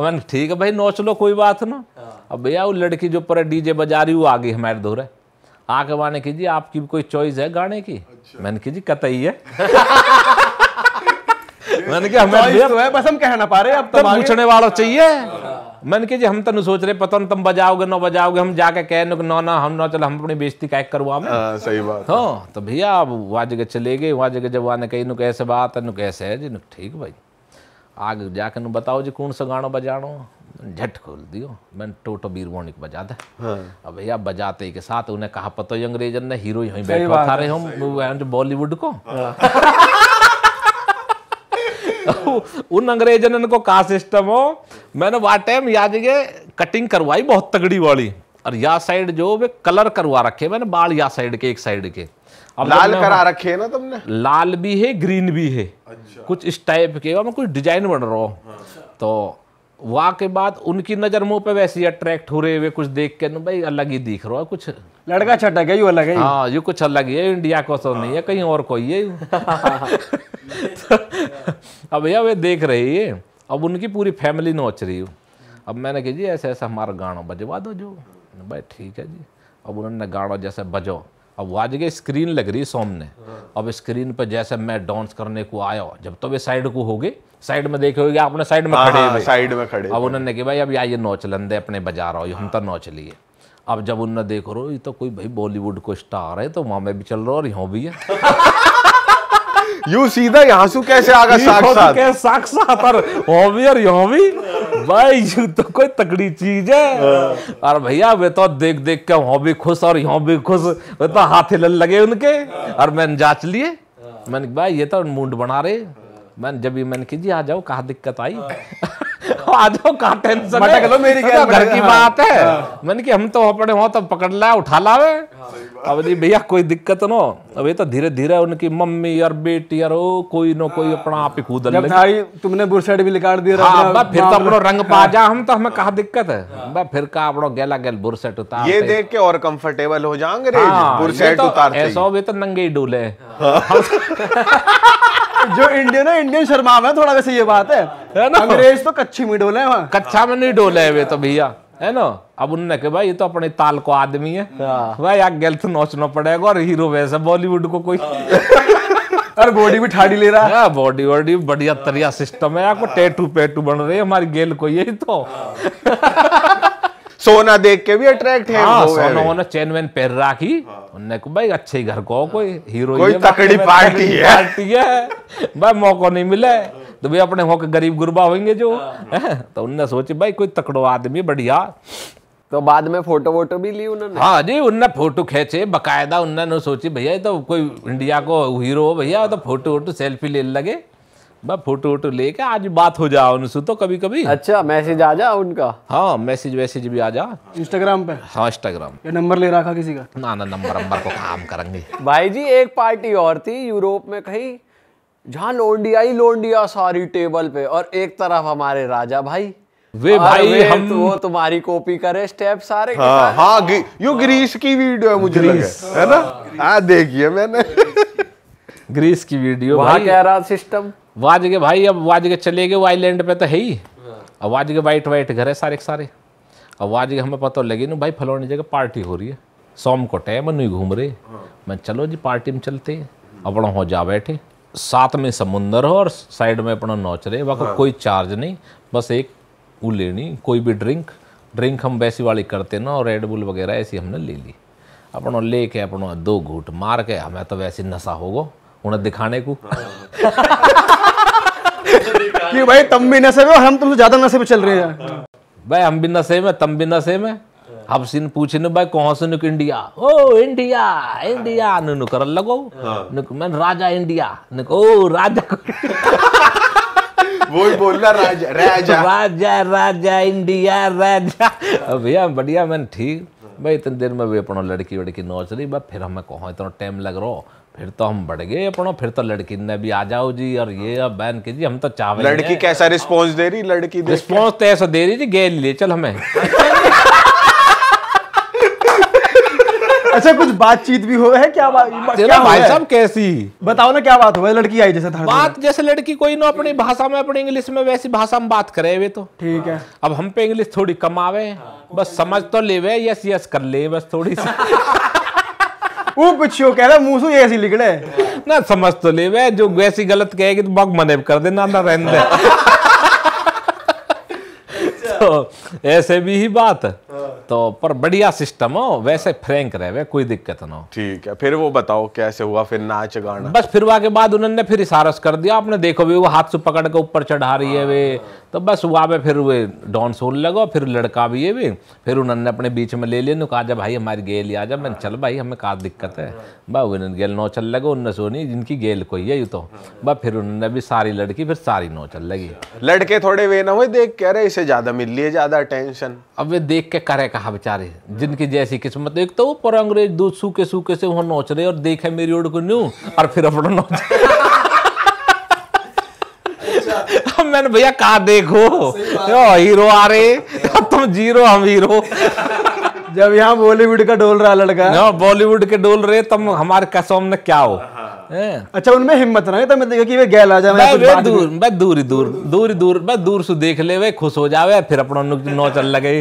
मैंने ठीक है भाई नोच लो कोई बात ना अब भैया वो लड़की जो पर डीजे बजा रही वो आ गई हमारे दूर है आके माने की जी आपकी भी कोई चॉइस है गाने की अच्छा। मैंने की जी कतई है <laughs> मैंने कहा हमें तो है बस हम कह ना पा रहे अब तो, तो पूछने वालों चाहिए मन के जी हम तो सोच रहे पता नहीं तुम बजाओगे ना बजाओगे हम जाके कह नो ना ना हम ना चल हम अपनी बेइज्जती कैक करवा में आ, सही बात हो हाँ, तो भैया अब वहाँ जगह चले गए वहाँ जगह जब वहाँ ने कही नुक ऐसे बात है नुक ऐसे है जी नुक ठीक भाई आगे जाके नु बताओ जी कौन सा गाना बजानो झट खोल दियो मैंने टोटो बीरवाणी को बजा दे हाँ। अब भैया बजाते ही के साथ उन्हें कहा पता अंग्रेजन ने हीरो यहीं बैठा रहे हम बॉलीवुड को हाँ। <laughs> उन अंग्रेजन को का सिस्टम हो मैंने वा टाइम या जगह कटिंग करवाई बहुत तगड़ी वाली और या साइड जो वे कलर करवा रखे मैंने बाल या साइड के एक साइड के अब लाल करा रखे है ना तुमने लाल भी है ग्रीन भी है अच्छा। कुछ इस टाइप के और मैं कुछ डिजाइन बन रहा हूँ हाँ। तो वाह के बाद उनकी नज़र मुंह पे वैसे ही अट्रैक्ट हो रहे हुए कुछ देख के तो भाई अलग ही दिख रहा है कुछ लड़का छटा गया यू अलग है हाँ ये कुछ अलग ही है इंडिया को तो नहीं है कहीं और कोई है तो, अब भैया वे देख रही है अब उनकी पूरी फैमिली नोच रही हूँ अब मैंने कहा जी ऐसा ऐसा हमारा गाना बजवा दो जो भाई ठीक है जी अब उन्होंने गाना जैसे बजो अब वो आज गए स्क्रीन लग रही है सामने हाँ। अब स्क्रीन पर जैसे मैं डांस करने को आया जब तो वे साइड को हो गए साइड में देखे हो होगी आपने साइड में हाँ, खड़े साइड हाँ, में खड़े अब उन्होंने कहा भाई अब ये नौच लंदे अपने बजा रहा हो हम तो नौच लिए अब जब उन्होंने देख रो ये तो कोई भाई बॉलीवुड को स्टार है तो वहां में भी चल रहा और यहाँ भी है <laughs> यू सीधा यहाँ से कैसे आगा <laughs> साक्षात साक्षात और यहाँ भी भाई यू तो कोई तकड़ी चीज है और हाँ। भैया वे तो देख देख के वहां भी खुश और यहाँ भी खुश वे तो हाथे लल लगे उनके हाँ। और मैंने जांच लिए हाँ। मैंने भाई ये तो मूड बना रहे मैंने जब भी मैंने की जी आ जाओ कहा दिक्कत आई लो <laughs> मेरी तो घर की हाँ। बात है हाँ। मैंने कि हम तो अपने तो पकड़ ला उठा हाँ, अब जी भैया कोई दिक्कत अब ये तो धीरे धीरे उनकी मम्मी यार बेटी यार कोई कोई अपना आप ही कूद तुमने बुरसेट भी निकाल दिया फिर तो अपना रंग पा जा हम तो हमें कहा दिक्कत है फिर का अपनो गेला गेल बुरसेट उतार ये देख के और कंफर्टेबल हो जाएंगे तो ऐसा वे तो नंगे ही डूले <laughs> <laughs> जो इंडियन है इंडियन शर्मा में थोड़ा वैसे ये बात है है ना अंग्रेज तो कच्ची में डोले हैं कच्चा में नहीं डोले है वे तो भैया है ना अब उनने कहा भाई ये तो अपने ताल को आदमी है हाँ। भाई यहाँ गलत नोचना पड़ेगा और हीरो वैसे बॉलीवुड को कोई हाँ। <laughs> और बॉडी भी ठाड़ी ले रहा है हाँ, बॉडी वॉडी बढ़िया तरिया सिस्टम है आपको टैटू पेटू बन रही है हमारी गेल को यही तो <laughs> सोना देख के भी अट्रैक्ट है हाँ, सोना होना चैन वैन पैर राखी उनने को भाई अच्छे घर को कोई हीरो कोई तकड़ी पार्टी है पार्टी है भाई मौका नहीं मिला है तो भाई अपने होके गरीब गुरबा होंगे जो हाँ, हाँ। तो उनने सोचे भाई कोई तकड़ो आदमी बढ़िया तो बाद में फोटो वोटो भी ली उन्होंने हाँ जी उनने फोटो खेचे बकायदा उन्होंने सोची भैया तो कोई इंडिया को हीरो हो भैया तो फोटो वोटो सेल्फी ले लगे मैं फोटो वोटो लेके आज बात हो जाओ उनसे तो कभी कभी अच्छा मैसेज आ जा उनका हाँ मैसेज वैसेज भी आ जा इंस्टाग्राम पे हाँ इंस्टाग्राम ये नंबर ले रखा किसी का ना ना नंबर नंबर को काम करेंगे भाई जी एक पार्टी और थी यूरोप में कहीं जहाँ लोंडिया ही लोंडिया सारी टेबल पे और एक तरफ हमारे राजा भाई वे भाई वे हम तो तुम्हारी कॉपी करे स्टेप सारे हाँ, हाँ ग्री, यो ग्रीस की वीडियो है मुझे ग्रीस, लगे, हाँ, है ना हाँ देखिए मैंने ग्रीस की वीडियो भाई कह रहा सिस्टम वाज के भाई अब वाज के चले गए वो आईलैंड पे तो है ही हाँ। अब वाज के वाइट वाइट घर है सारे के सारे अब वाज के हमें पता लगे ना भाई फलौनी जगह पार्टी हो रही है सोम को टाइम नहीं घूम रहे हाँ। मैं चलो जी पार्टी में चलते हैं अपना हो जा बैठे साथ में समुंदर हो और साइड में अपना नौच रहे वहाँ हाँ। कोई चार्ज नहीं बस एक वो लेनी कोई भी ड्रिंक ड्रिंक हम वैसी वाली करते ना और रेडबुल वगैरह ऐसी हमने ले ली अपनों ले के अपनों दो घूट मार के हमें तो वैसे नशा होगा उन्हें दिखाने को <laughs> कि भाई तुम भी नशे में हम तुमसे ज्यादा नशे में चल रहे हैं भाई हम भी नशे में तुम भी नशे में हम पूछे पूछने भाई कहाँ से नुक इंडिया ओ इंडिया इंडिया नु कर लगो हाँ। नुक मैं राजा इंडिया नुक ओ राजा वो ही बोलना राजा राजा राजा राजा इंडिया राजा भैया बढ़िया मैं ठीक भाई इतने देर में भी अपना लड़की वड़की नोच रही बस फिर हमें कहो इतना टाइम लग रहा फिर तो हम बढ़ गए अपनो फिर तो लड़की ने भी आ जाओ जी और ये अब बैन कीजिए हम तो चावल लड़की कैसा रिस्पॉन्स दे रही लड़की रिस्पॉन्स तो ऐसा दे रही जी गेल ले चल हमें अच्छा कुछ बातचीत भी हो है क्या बात क्या भाई साहब कैसी बताओ ना क्या बात हुआ लड़की आई जैसे बात जैसे लड़की कोई ना अपनी भाषा में अपनी इंग्लिश में वैसी भाषा में बात करे वे तो ठीक है अब हम पे इंग्लिश थोड़ी कम आवे बस समझ तो लेवे यस यस कर ले बस थोड़ी सी वो पूछियो कह रहा मुंह से ऐसी निकले ना समझ तो ले वे जो वैसी गलत कहेगी तो बग मने कर दे ना ना रहने दे अच्छा। तो ऐसे भी ही बात है हाँ। तो पर बढ़िया सिस्टम हो वैसे फ्रैंक रहे वे कोई दिक्कत ना हो ठीक है फिर वो बताओ कैसे हुआ फिर नाच गाना बस फिर वहां के बाद उन्होंने फिर इशारस कर दिया आपने देखो भी वो हाथ से पकड़ के ऊपर चढ़ा रही है वे तो बस वहाँ पे फिर वे डॉन होने लगा फिर लड़का भी ये भी फिर उन्होंने अपने बीच में ले लिया कहा जा भाई हमारी गेल आ जा मैंने चल भाई हमें कहा दिक्कत है बा उन्हें गेल नौ चल लगा उन सोनी जिनकी गेल कोई है यू तो बह फिर उन्होंने भी सारी लड़की फिर सारी नौ चल लगी लड़के थोड़े वे ना हुए देख के रहे इसे ज़्यादा मिल लिए ज़्यादा टेंशन अब वे देख के करे कहा बेचारे जिनकी जैसी किस्मत एक तो वो पर अंग्रेज दूध सूखे सूखे से वो नोच रहे और देखे मेरी ओड को न्यू और फिर अपना नोच मैंने भैया कहा देखो हीरो आ रहे तुम जीरो हम हीरो जब यहाँ बॉलीवुड का डोल रहा लड़का बॉलीवुड के डोल रहे तब हमारे कसम ने क्या हो हाँ। अच्छा उनमें हिम्मत ना तो मैं देखा कि वे गैल आ जाए वे दूर बस दूर दूर दूर दूर बस दूर से देख ले वे खुश हो जावे फिर अपना नौ चल लगे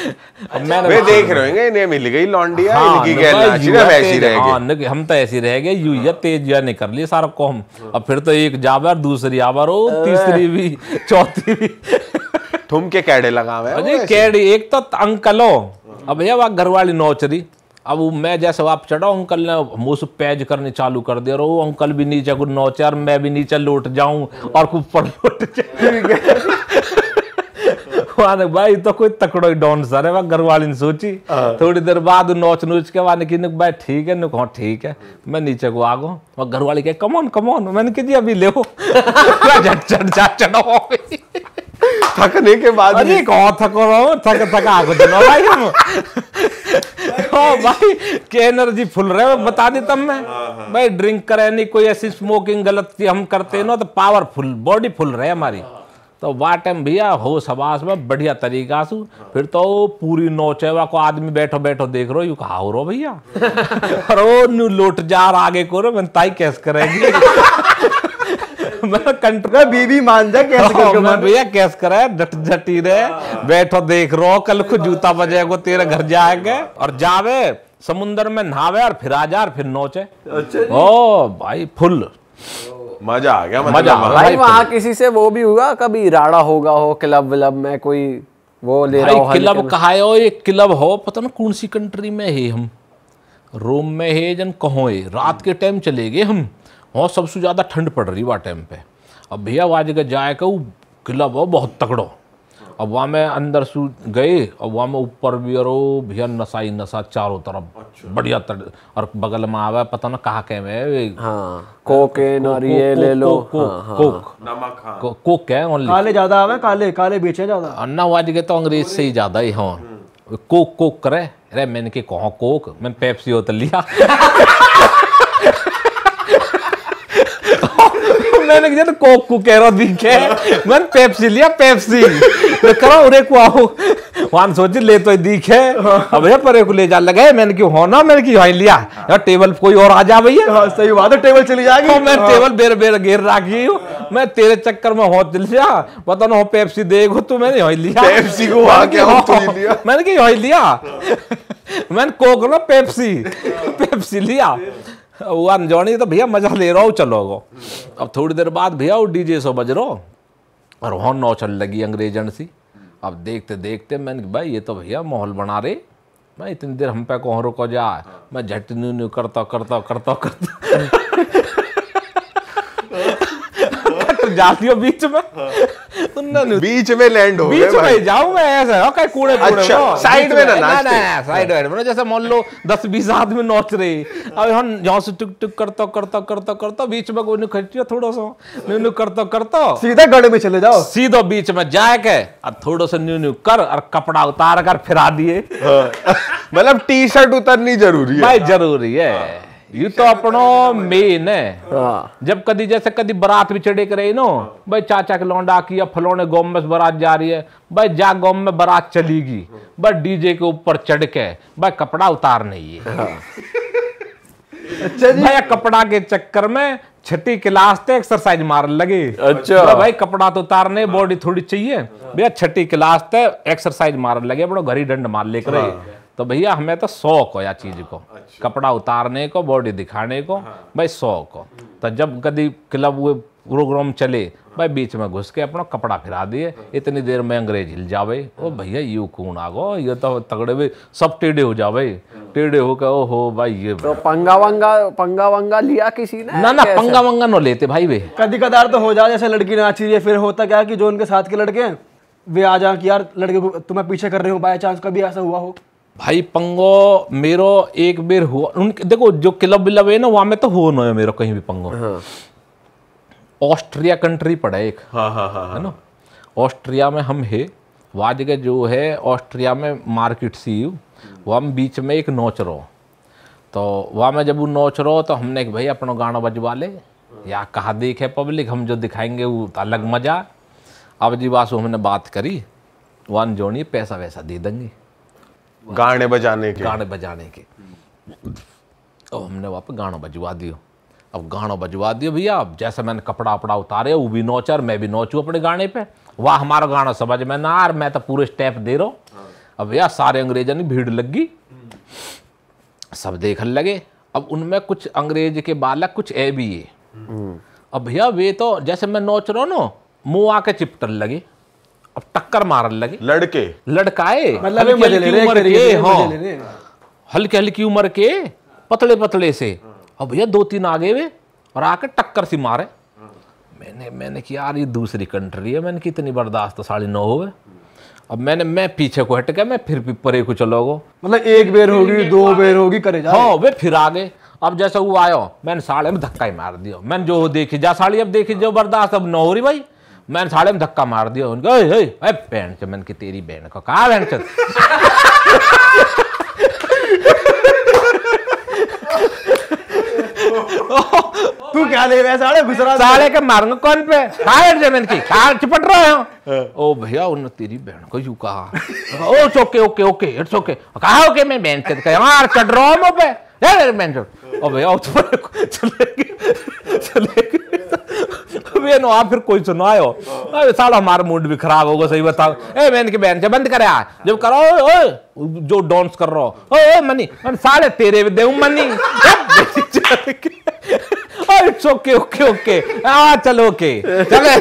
<laughs> वे देख रहे होंगे इन्हें मिल गई लॉन्डिया हाँ, इनकी गैल हम ऐसी रह गए हाँ, हम तो ऐसी रह गए यू तेज या निकल लिए सारा कौम अब फिर तो एक जावर दूसरी आवर हो तीसरी भी चौथी भी कैडे लगावे अरे कैडे एक तो अंकल हो अब ये वाह घरवाली नौचरी अब मैं जैसे आप चढ़ा अंकल ने मुझ पैज करने चालू कर दे रहो अंकल भी नीचे को नौचे और मैं भी नीचे लौट जाऊं और ऊपर लौट जाऊं भाई तो कोई तकड़ो डांसर है घर वाले ने सोची हाँ। थोड़ी देर बाद नोच नोच के वाले की भाई ठीक है नुक हाँ, ठीक है मैं नीचे को आ गो और घर वाले कह कमोन कमोन मैंने कह दिया अभी ले झट झट चढ़ो थकने के बाद अरे कौन थको रहो थक थका भाई ओ <laughs> हाँ भाई के एनर्जी फुल रहे हाँ, बता देता मैं हाँ, भाई ड्रिंक करे नहीं कोई ऐसी स्मोकिंग गलत हम करते ना तो पावरफुल बॉडी फुल रहे हमारी तो वाटम भैया हो सबास में बढ़िया तरीका से फिर तो पूरी वा को आदमी बैठो बैठो देख रो यू कहा हो रो भैया <laughs> और वो लोट जार आगे को रो मैं ताई कैस करेगी <laughs> मैं बीवी मान जा कैस कर मैं भैया कैस करा डट जटी रे बैठो देख रो कल खुद जूता बजेगो तेरे घर जाएगा और जावे समुन्द्र में नहावे और फिर आ जा फिर नोचे ओ भाई फुल मजा आ गया मजा भाई वहाँ किसी से वो भी हुआ कभी राड़ा होगा हो क्लब विलब में कोई वो ले रहा हो क्लब कहा हो ये क्लब हो पता ना कौन सी कंट्री में है हम रूम में है जन कहो रात के टाइम चले गए हम वहाँ सबसे ज़्यादा ठंड पड़ रही वहाँ टाइम पे अब भैया वहाँ जगह जाए का वो किला वो बहुत तगड़ो अब वहाँ में अंदर सू गए अब वहाँ में ऊपर भी अरो भैया नशा ही नशा चारों तरफ अच्छा। बढ़िया तर और बगल में आवा पता ना कहा के में हाँ, कोकेन और ले लो कोक कोक हाँ, हाँ। हाँ। है ओनली काले ज़्यादा आवे काले काले बेचे ज़्यादा अन्ना हुआ जगह तो अंग्रेज से ही ज़्यादा ही हाँ हम्म। कोक कोक करे अरे मैंने के कहा कोक मैंने पेप्सी होता लिया <laughs> मैंने किया कोक को कह रहा दिखे मैंने पेप्सी लिया पेप्सी तो करो उरे को आओ वान सोच ले तो दिखे हाँ। अब ये परे को ले जा लगे मैंने क्यों होना हाँ मैंने की हाई लिया हाँ। यार टेबल कोई और आ जा भैया हां सही बात है टेबल चली जाएगी तो मैं टेबल बेर बेर घेर राखी हूं मैं तेरे चक्कर में हो दिल गया पता ना हो पेप्सी देखो तू मैंने हाई लिया पेप्सी को आके हम तो लिया मैंने की हाई लिया मैंने कोक ना पेप्सी पेप्सी लिया हुआ जोनी तो भैया मजा ले रहा हूँ चलोगो अब थोड़ी देर बाद भैया वो डीजे सो बज रहो और वहाँ नौ चल लगी अंग्रेजन सी अब देखते देखते मैंने भाई ये तो भैया माहौल बना रहे मैं इतनी देर हम पे कोहरों रुको जा मैं झट न्यू न्यू करता करता करता करता जाती हो बीच में हाँ। बीच में लैंड हो बीच में जाऊ मैं ऐसा कहीं कूड़े कूड़े साइड अच्छा, में ना साइड में जैसे मान लो दस बीस आदमी नोच रहे अब हम जहाँ से टुक टुक करता करता करता करता बीच में कोई खटिया थोड़ा सा न्यू न्यू करता करता सीधा गड़े में चले जाओ सीधा बीच में जाए के और थोड़ा सा न्यू न्यू कर और कपड़ा उतार कर फिरा दिए हाँ। <laughs> मतलब टी शर्ट उतरनी जरूरी है भाई जरूरी है ये तो अपनो मेन है हाँ। जब कभी जैसे कभी बारात भी चढ़े करे नो भाई चाचा के लौंडा किया फलोने गोम में बारात जा रही है भाई जा गोम में बारात चलेगी बस डीजे के ऊपर चढ़ के भाई कपड़ा उतार नहीं है भैया हाँ। अच्छा कपड़ा के चक्कर में छठी क्लास तक एक्सरसाइज मारने लगे अच्छा तो भाई कपड़ा तो उतारने बॉडी थोड़ी चाहिए भैया छठी क्लास तक एक्सरसाइज मारने लगे घर ही डंड मार लेकर हाँ। तो भैया हमें तो शौक हो या चीज़ को हाँ, अच्छा। कपड़ा उतारने को बॉडी दिखाने को हाँ। भाई शौक हो तो जब कभी क्लब हुए प्रोग्राम चले हाँ। भाई बीच में घुस के अपना कपड़ा फिरा दिए इतनी देर में अंग्रेज हिल जावे ओ भैया यू कौन आ गो ये तो तगड़े भी सब टेढ़े हो जावे टेढ़े हो गए हो भाई ये तो पंगा वंगा पंगा वंगा लिया किसी ने ना ना पंगा वंगा न लेते भाई वे कभी कदार तो हो जाए जैसे लड़की ना रही है फिर होता क्या कि जो उनके साथ के लड़के वे आ जा कि यार लड़के तुम्हें पीछे कर रहे हो बाई चांस कभी ऐसा हुआ हो भाई पंगो मेरो एक बेर हुआ उनके देखो जो क्लब विलब है ना वहाँ में तो हो ना है मेरा कहीं भी पंगो हाँ। ऑस्ट्रिया हाँ। कंट्री पड़ा एक हाँ, हाँ हाँ हाँ है ना ऑस्ट्रिया में हम है वहाँ जगह जो है ऑस्ट्रिया में मार्केट सी वहाँ बीच में एक नोच रहो तो वहाँ में जब वो नोच रहो तो हमने भाई अपना गाना बजवा ले या कहा देखे पब्लिक हम जो दिखाएंगे वो तो अलग मजा अब जी बासू हमने बात करी वन जोनी पैसा वैसा दे देंगे गाने बजाने के गाने बजाने के तो हमने वहाँ पर गाना बजवा दियो अब गाना बजवा दियो भैया अब जैसे मैंने कपड़ा उपड़ा उतारे वो भी नोचर मैं भी नोचू अपने गाने पे वाह हमारा गाना समझ में ना यार मैं तो पूरे स्टेप दे रहा हूँ अब भैया सारे अंग्रेजों ने भीड़ लग गई सब देखने लगे अब उनमें कुछ अंग्रेज के बालक कुछ ए भी है हम्म। अब भैया वे तो जैसे मैं नोच रहा हूँ ना मुँह आके चिपटन लगे अब टक्कर मारने लगे लड़के लड़काए मतलब हल्की हाँ। हल्की उम्र के पतले पतले से और भैया दो तीन आगे हुए और आके टक्कर सी मारे मैंने मैंने कि यार ये दूसरी कंट्री है मैंने कितनी इतनी बर्दाश्त तो साढ़े नौ हो गए अब मैंने मैं पीछे को हट गया मैं फिर भी परे को चलो गो मतलब एक बेर होगी दो बेर होगी करे जाओ हाँ वे फिर आ गए अब जैसे वो आयो मैंने साड़े में धक्का ही मार दिया मैंने जो देखी जा साड़ी अब देखी जो बर्दाश्त अब न हो रही भाई मैंने साड़े में धक्का मार दिया उनको बहन से मैंने तेरी बहन को कहा बहन से तू क्या ले रहा है साले घुसरा साले के मारंग कौन पे खाए जमीन की खा चिपट रहे हो ओ भैया उन तेरी बहन को यू कहा oh okay okay okay it's okay कहा ओके मैं बहन से कह यार चढ़ रहा हूं मैं पे ले बहन ओ भैया चले चले नो आप फिर कोई सुनायो अरे साला हमारा मूड भी खराब होगा सही बताओ ए मैन की बहन से बंद करे जब करो ओ, ओ, जो डांस कर रहा हो ओ, ओ मनी मन साले तेरे भी देऊ money it's okay okay okay हां चलो ओके चले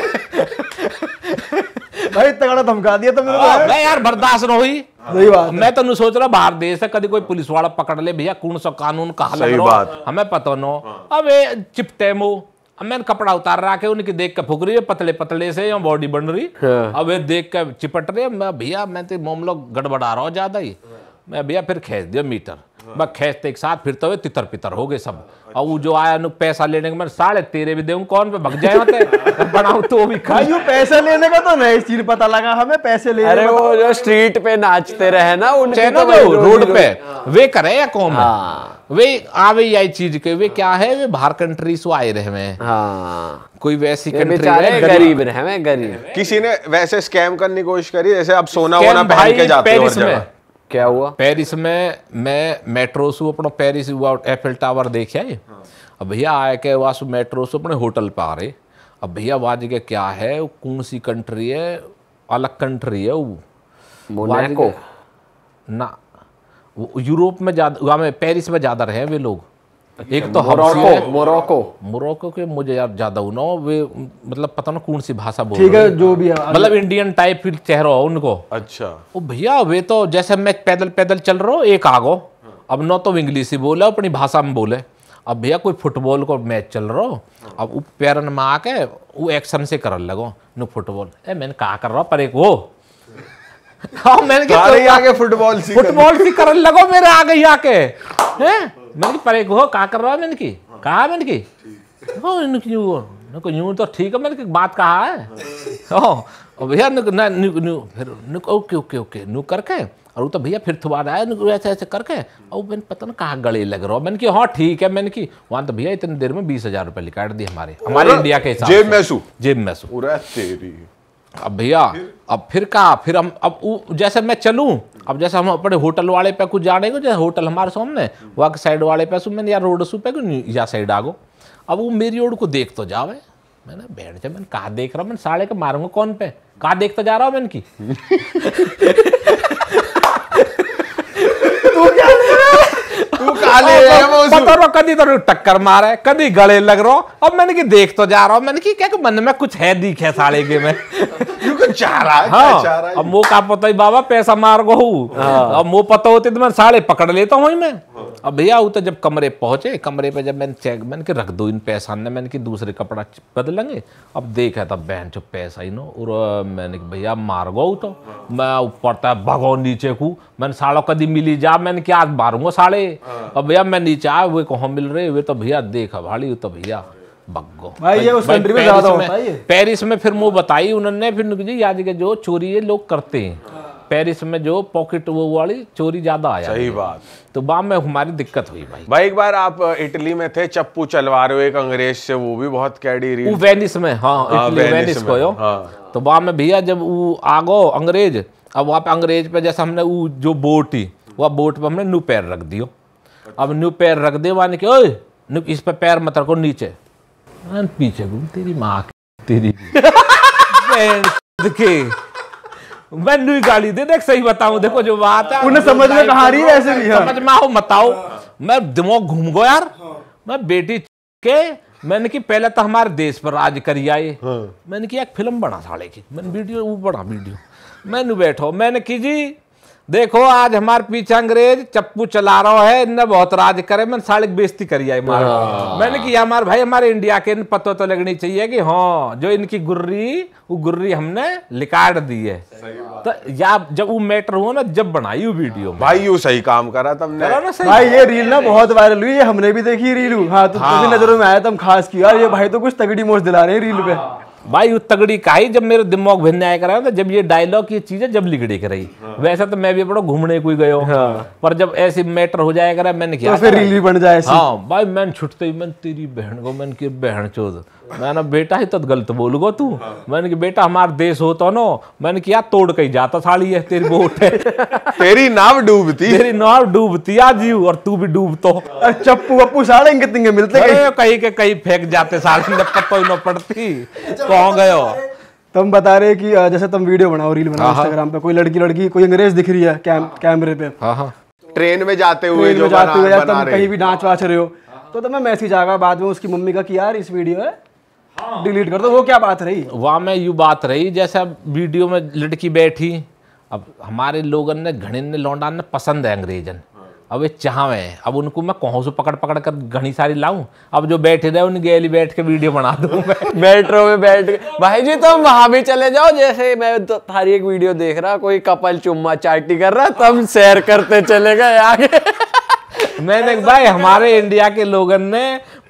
भाई तगड़ा धमका दिया तुमने तो मैं यार बर्दाश्त न हुई सही बात मैं तो सोच रहा बाहर देश है कभी कोई पुलिस वाला पकड़ ले भैया कौन सा कानून कहा लग रहा हमें पता नो हाँ। अबे चिपटे मो अब मैंने कपड़ा उतार रहा है उनकी देख के फुक रही है पतले पतले से या बॉडी बन रही हाँ। अब वे देख के चिपट रहे मैं भैया मैं तो मामला गड़बड़ा रहा हूँ ज़्यादा ही मैं भैया फिर खेच दिया मीटर मैं खेचते एक साथ फिर तो वे तितर पितर हो गए सब और वो जो आया नु पैसा लेने का मैं साढ़े तेरे भी देऊ कौन पे भग जाए होते <laughs> बनाऊ तो भी खाई यू पैसे लेने का तो नहीं चीज पता लगा हमें पैसे ले अरे वो जो स्ट्रीट पे नाचते रहे ना उनके तो रोड पे वे करे या कौन हाँ। वे आवे यही चीज के वे क्या है वे बाहर कंट्री से आए रहे हैं हाँ। कोई वैसी कंट्री रहे गरीब रहे हैं गरीब किसी ने वैसे स्कैम करने की कोशिश करी जैसे अब सोना वोना पहन के जाते हो जगह क्या हुआ पेरिस में मैं मेट्रो से अपना पेरिस हुआ एफिल टावर देखा है हाँ। अब भैया आए के वास मेट्रो से अपने होटल पे आ रहे अब भैया वाज के क्या है वो कौन सी कंट्री है अलग कंट्री है वो मोनाको ना यूरोप में ज़्यादा में पेरिस में ज़्यादा रहे वे लोग अच्छा, एक तो मोरक्को मोरक्को मोरक्को के मुझे यार ज्यादा ना वे मतलब पता ना कौन सी भाषा बोल ठीक है जो भी हाँ। मतलब इंडियन टाइप चेहरा हो उनको अच्छा वो भैया वे तो जैसे मैं पैदल पैदल चल रहा हूँ एक आगो अब ना तो इंग्लिश ही बोले अपनी भाषा में बोले अब भैया कोई फुटबॉल को मैच चल रहा हो हाँ। अब पैरन में आके वो एक्शन से कर लगो नो फुटबॉल ए मैंने कहा कर रहा पर एक वो हाँ मैंने कहा आके फुटबॉल फुटबॉल से लगो मेरे आ ही आके हैं मैंने कि परे हो कहा कर रहा है मैंने की कहा मैंने की यूं हाँ, यूं तो ठीक है मैंने की बात कहा है हाँ, भैया फिर ओके ओके ओके नु करके और वो तो भैया फिर दोबारा तो आया ऐसे ऐसे करके और मैंने पता ना कहा गले लग रहा मैंने हाँ ठीक है मैंने कि तो भैया इतनी देर में बीस हजार रुपए निकाल दी हमारे हमारे इंडिया के हिसाब जेब मैसू जेब मैसू तेरी अब भैया अब फिर कहा फिर हम अब जैसे मैं चलूँ अब जैसे हम अपने होटल वाले पे कुछ जाने को जैसे होटल हमारे सामने वहाँ के साइड वाले पे सुन मैंने यार रोड सु पे या साइड आगो अब वो मेरी ओर को देख तो जावे मैंने बैठ जा मैंने कहा देख रहा हूँ मैंने साड़े के मारूंगा कौन पे कहा देखता तो जा रहा हूँ मैंने की <laughs> तू <laughs> काले पता कभी तो टक्कर मारे कभी गले लग रहा और मैंने की देख तो जा रहा हूँ मैंने की क्या मन में कुछ है दिखे साले के में हाँ। अब का पता बाबा पैसा मार गो हाँ। अब पता होते तो मैं पकड़ लेता हूँ मैं हाँ। अब भैया तो जब कमरे पहुंचे कमरे पे जब मैंने चेक मैंने कि रख दो इन पैसा ने मैंने कि दूसरे कपड़ा बदलेंगे अब देखा था बहन चो पैसा ही नो और मैंने कि भैया मार गो तो मैं ऊपर था तो भगो नीचे को मैंने साड़ो कदी मिली जा मैंने कि आज मारूंगा साड़े अब भैया मैं नीचे आए हुए कहाँ मिल रहे हुए तो भैया देखा भाड़ी तो भैया बग्गो भाई ये उस कंट्री में ज्यादा होता है पेरिस में फिर मुंह बताई उन्होंने फिर मुझे याद के जो चोरी ये लोग करते हैं हाँ। पेरिस में जो पॉकेट वो वाली चोरी ज्यादा आया सही बात तो बाम में हमारी दिक्कत हुई भाई भाई एक बार आप इटली में थे चप्पू चलवा रहे हो एक अंग्रेज से वो भी बहुत कैडी रही वेनिस में हाँ, हाँ इटली वेनिस, वेनिस को हाँ। तो वहां में भैया जब वो आगो अंग्रेज अब वहाँ पे अंग्रेज पे जैसे हमने वो जो बोट ही वह बोट पे हमने न्यू पैर रख दियो अब न्यू पैर रख दे माने कि ओए इस पर पैर मत रखो नीचे मैं पीछे घूम तेरी माँ तेरी के मैं नुई गाली दे देख सही बताऊं देखो जो बात है उन्हें समझ में कहा रही है ऐसे भी समझ में आओ बताओ मैं दिमाग घूम गो यार हाँ। मैं बेटी के मैंने कि पहले तो हमारे देश पर राज करी आए हाँ। मैंने कि एक फिल्म बना साले की मैंने वीडियो वो बना वीडियो मैंने बैठो मैंने की जी देखो आज हमारे पीछे अंग्रेज चप्पू चला रहा है इन बहुत राज करे मैंने सड़क बेस्ती करी है हाँ। मैंने कि हमारे भाई हमारे इंडिया के इन तो लगनी चाहिए कि हाँ जो इनकी गुर्री वो गुर्री हमने लिकाड़ दी है तो या जब वो मैटर हुआ ना जब बनाई वो वीडियो भाई यू सही काम करा तुमने भाई ये रील ना बहुत वायरल हुई ये हमने भी देखी रील हाँ तो हाँ। नजरों में आया तुम तो खास की यार ये हाँ। भाई तो कुछ तगड़ी मोश दिला रहे रील पे भाई वो तगड़ी ही जब मेरे दिमाग भिन्न आया कर तो जब ये डायलॉग ये चीजें जब लिगड़ी कराई हाँ। वैसे तो मैं भी बड़ा घूमने को गयो हाँ। पर जब ऐसी मैटर हो जाया करा मैंने क्या तो रील भी बन जाए हाँ भाई मैंने छुटते ही मैंने तेरी बहन को मैंने की बहन चोद मैंने बेटा ही तो गलत बोल गो तू हाँ। मैंने की बेटा हमारा देश हो तो नो मैंने किया तोड़ के जाता साड़ी है तेरी बोट है तेरी नाव डूबती तेरी नाव डूबती आज यू और तू भी डूबतो चप्पू वप्पू साड़े कितने मिलते कहीं के कहीं फेंक जाते साड़ी पत्तो ही न पड़ती अच्छा, कहाँ गए हो तुम बता रहे कि जैसे तुम वीडियो बनाओ रील बनाओ इंस्टाग्राम हाँ, हाँ। पे कोई लड़की लड़की कोई अंग्रेज दिख रही है हाँ। कैमरे पे ट्रेन में जाते हुए जो जाते हुए तुम कहीं भी डांच वाच रहे हो तो तुम्हें मैसेज आ बाद में उसकी मम्मी का कि यार इस वीडियो है डिलीट कर दो वो क्या बात रही वहाँ में यू बात रही जैसे वीडियो में लड़की बैठी अब हमारे लोगन ने घणिन ने लौंडान ने पसंद है अंग्रेजन अब ये चाहवे अब उनको मैं कहो से पकड़ पकड़ कर घनी सारी लाऊं अब जो बैठे रहे उनके लिए बैठ के वीडियो बना दूं मैं मेट्रो <laughs> में बैठ के भाई जी तुम वहां भी चले जाओ जैसे मैं तो थारी एक वीडियो देख रहा कोई कपल चुम्मा चाटी कर रहा तुम शेयर करते चले गए आगे <laughs> मैंने भाई हमारे इंडिया के लोगन ने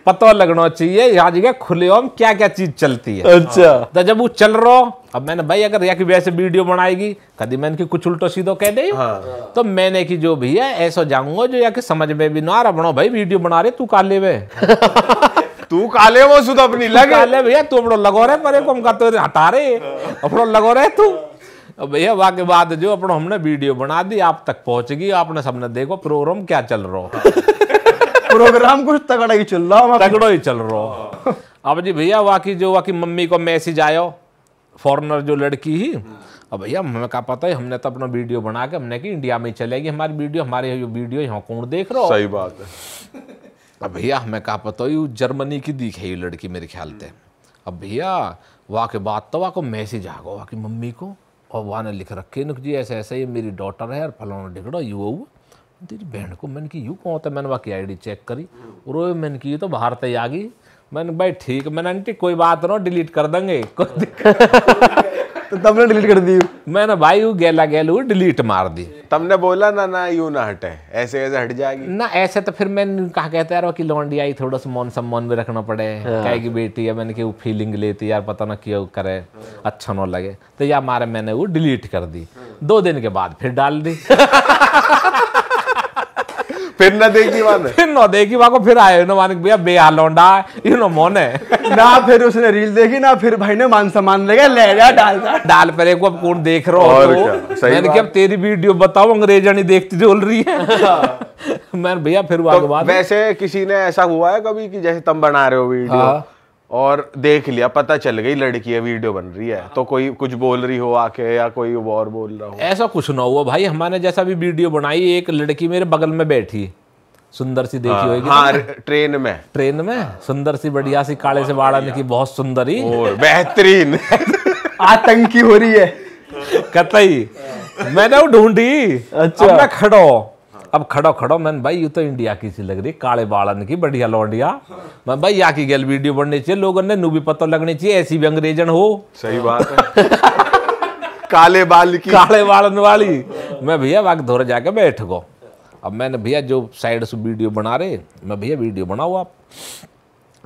पता लगना चाहिए यहाँ जगह खुलेआम क्या क्या चीज चलती है अच्छा हाँ। तो जब वो चल रहा अब मैंने भाई अगर यहाँ की वैसे वीडियो बनाएगी कभी मैंने कुछ उल्टो सीधो कह दे हाँ। तो मैंने की जो भी है ऐसा जाऊंगा जो यहाँ की समझ में भी ना बनो भाई वीडियो बना रहे तू काले वे <laughs> तू काले वो सुध अपनी लगे काले भैया तू अपना लगो रहे परे को हमका तो हटा रहे हाँ। अपनो लगो रहे तू भैया वाह के बाद जो अपनो हमने वीडियो बना दी आप तक पहुंच गई आपने सबने देखो प्रोग्राम क्या चल रहा है प्रोग्राम कुछ तगड़ा ही चल रहा तगड़ा ही चल रहा हाँ। अब जी भैया वाकई जो वाकई मम्मी को मैसेज आयो फॉरनर जो लड़की ही अब भैया हमें क्या पता है हमने तो अपना वीडियो बना के हमने की इंडिया में चलेगी हमारी वीडियो हमारे वीडियो यहाँ कौन देख रहा हो सही बात है अब भैया हमें क्या पता है जर्मनी की दिख है ये लड़की मेरे ख्याल से अब भैया वहाँ के बाद तो वहाँ को मैसेज आ गया वहाँ की मम्मी को और वहाँ ने लिख रखे नुक जी ऐसे ऐसे ये मेरी डॉटर है और फलाना डिगड़ो यू वो तेरी बहन को मैंने की यू कौन था मैंने वाकई आईडी चेक करी और वो मैंने की तो बाहर तय आ गई मैंने भाई ठीक मैंने आंटी कोई बात ना डिलीट कर देंगे तो तुमने डिलीट कर दी मैंने भाई वो गैला गैलू डिलीट मार दी तुमने बोला ना ना यू ना हटे ऐसे ऐसे हट जाएगी ना ऐसे तो फिर मैंने कहा कहते यार वकी लौंडी आई थोड़ा सा मौन सम्मान भी रखना पड़े हाँ। कह की बेटी है मैंने की वो फीलिंग लेती यार पता ना क्यों करे अच्छा ना लगे तो यार मारे मैंने वो डिलीट कर दी हाँ। दो दिन के बाद फिर डाल दी <laughs> फिर न देगी <laughs> माँ फिर न देगी वाको फिर आए ना मानिक भैया बेहा लौंडा यू नो मोन है ना फिर उसने रील देखी ना फिर भाई ने मान सम्मान ले गया ले गया डाल डाल पर एक अब कौन देख रहा हो तो, मैंने अब तेरी वीडियो बताओ अंग्रेजा नहीं देखती बोल रही है <laughs> <laughs> मैं भैया फिर तो वैसे किसी ने ऐसा हुआ है कभी कि जैसे तुम बना रहे हो वीडियो हाँ। और देख लिया पता चल गई लड़की है वीडियो बन रही है तो कोई कुछ बोल रही हो आके या कोई और बोल रहा हो ऐसा कुछ ना हुआ भाई हमारे जैसा भी वीडियो बनाई एक लड़की मेरे बगल में बैठी सुंदर सी देखी हाँ, होगी हाँ, ट्रेन में ट्रेन में सुंदर सी बढ़िया सी काले से बाड़ा निकी बहुत सुंदर ही बेहतरीन आतंकी हो रही है कतई मैंने वो ढूंढी अच्छा खड़ो अब खड़ो खड़ो मैंने भाई यू तो इंडिया की सी लग रही काले बालन की बढ़िया लौंडिया मैं भाई या की गल वीडियो बननी चाहिए लोगों ने नू भी पता लगनी चाहिए ऐसी भी अंग्रेजन हो सही बात है काले बाल की काले बालन वाली मैं भैया वाक धोरे जाके बैठ गो अब मैंने भैया जो साइड से वीडियो बना रहे मैं भैया वीडियो बनाओ आप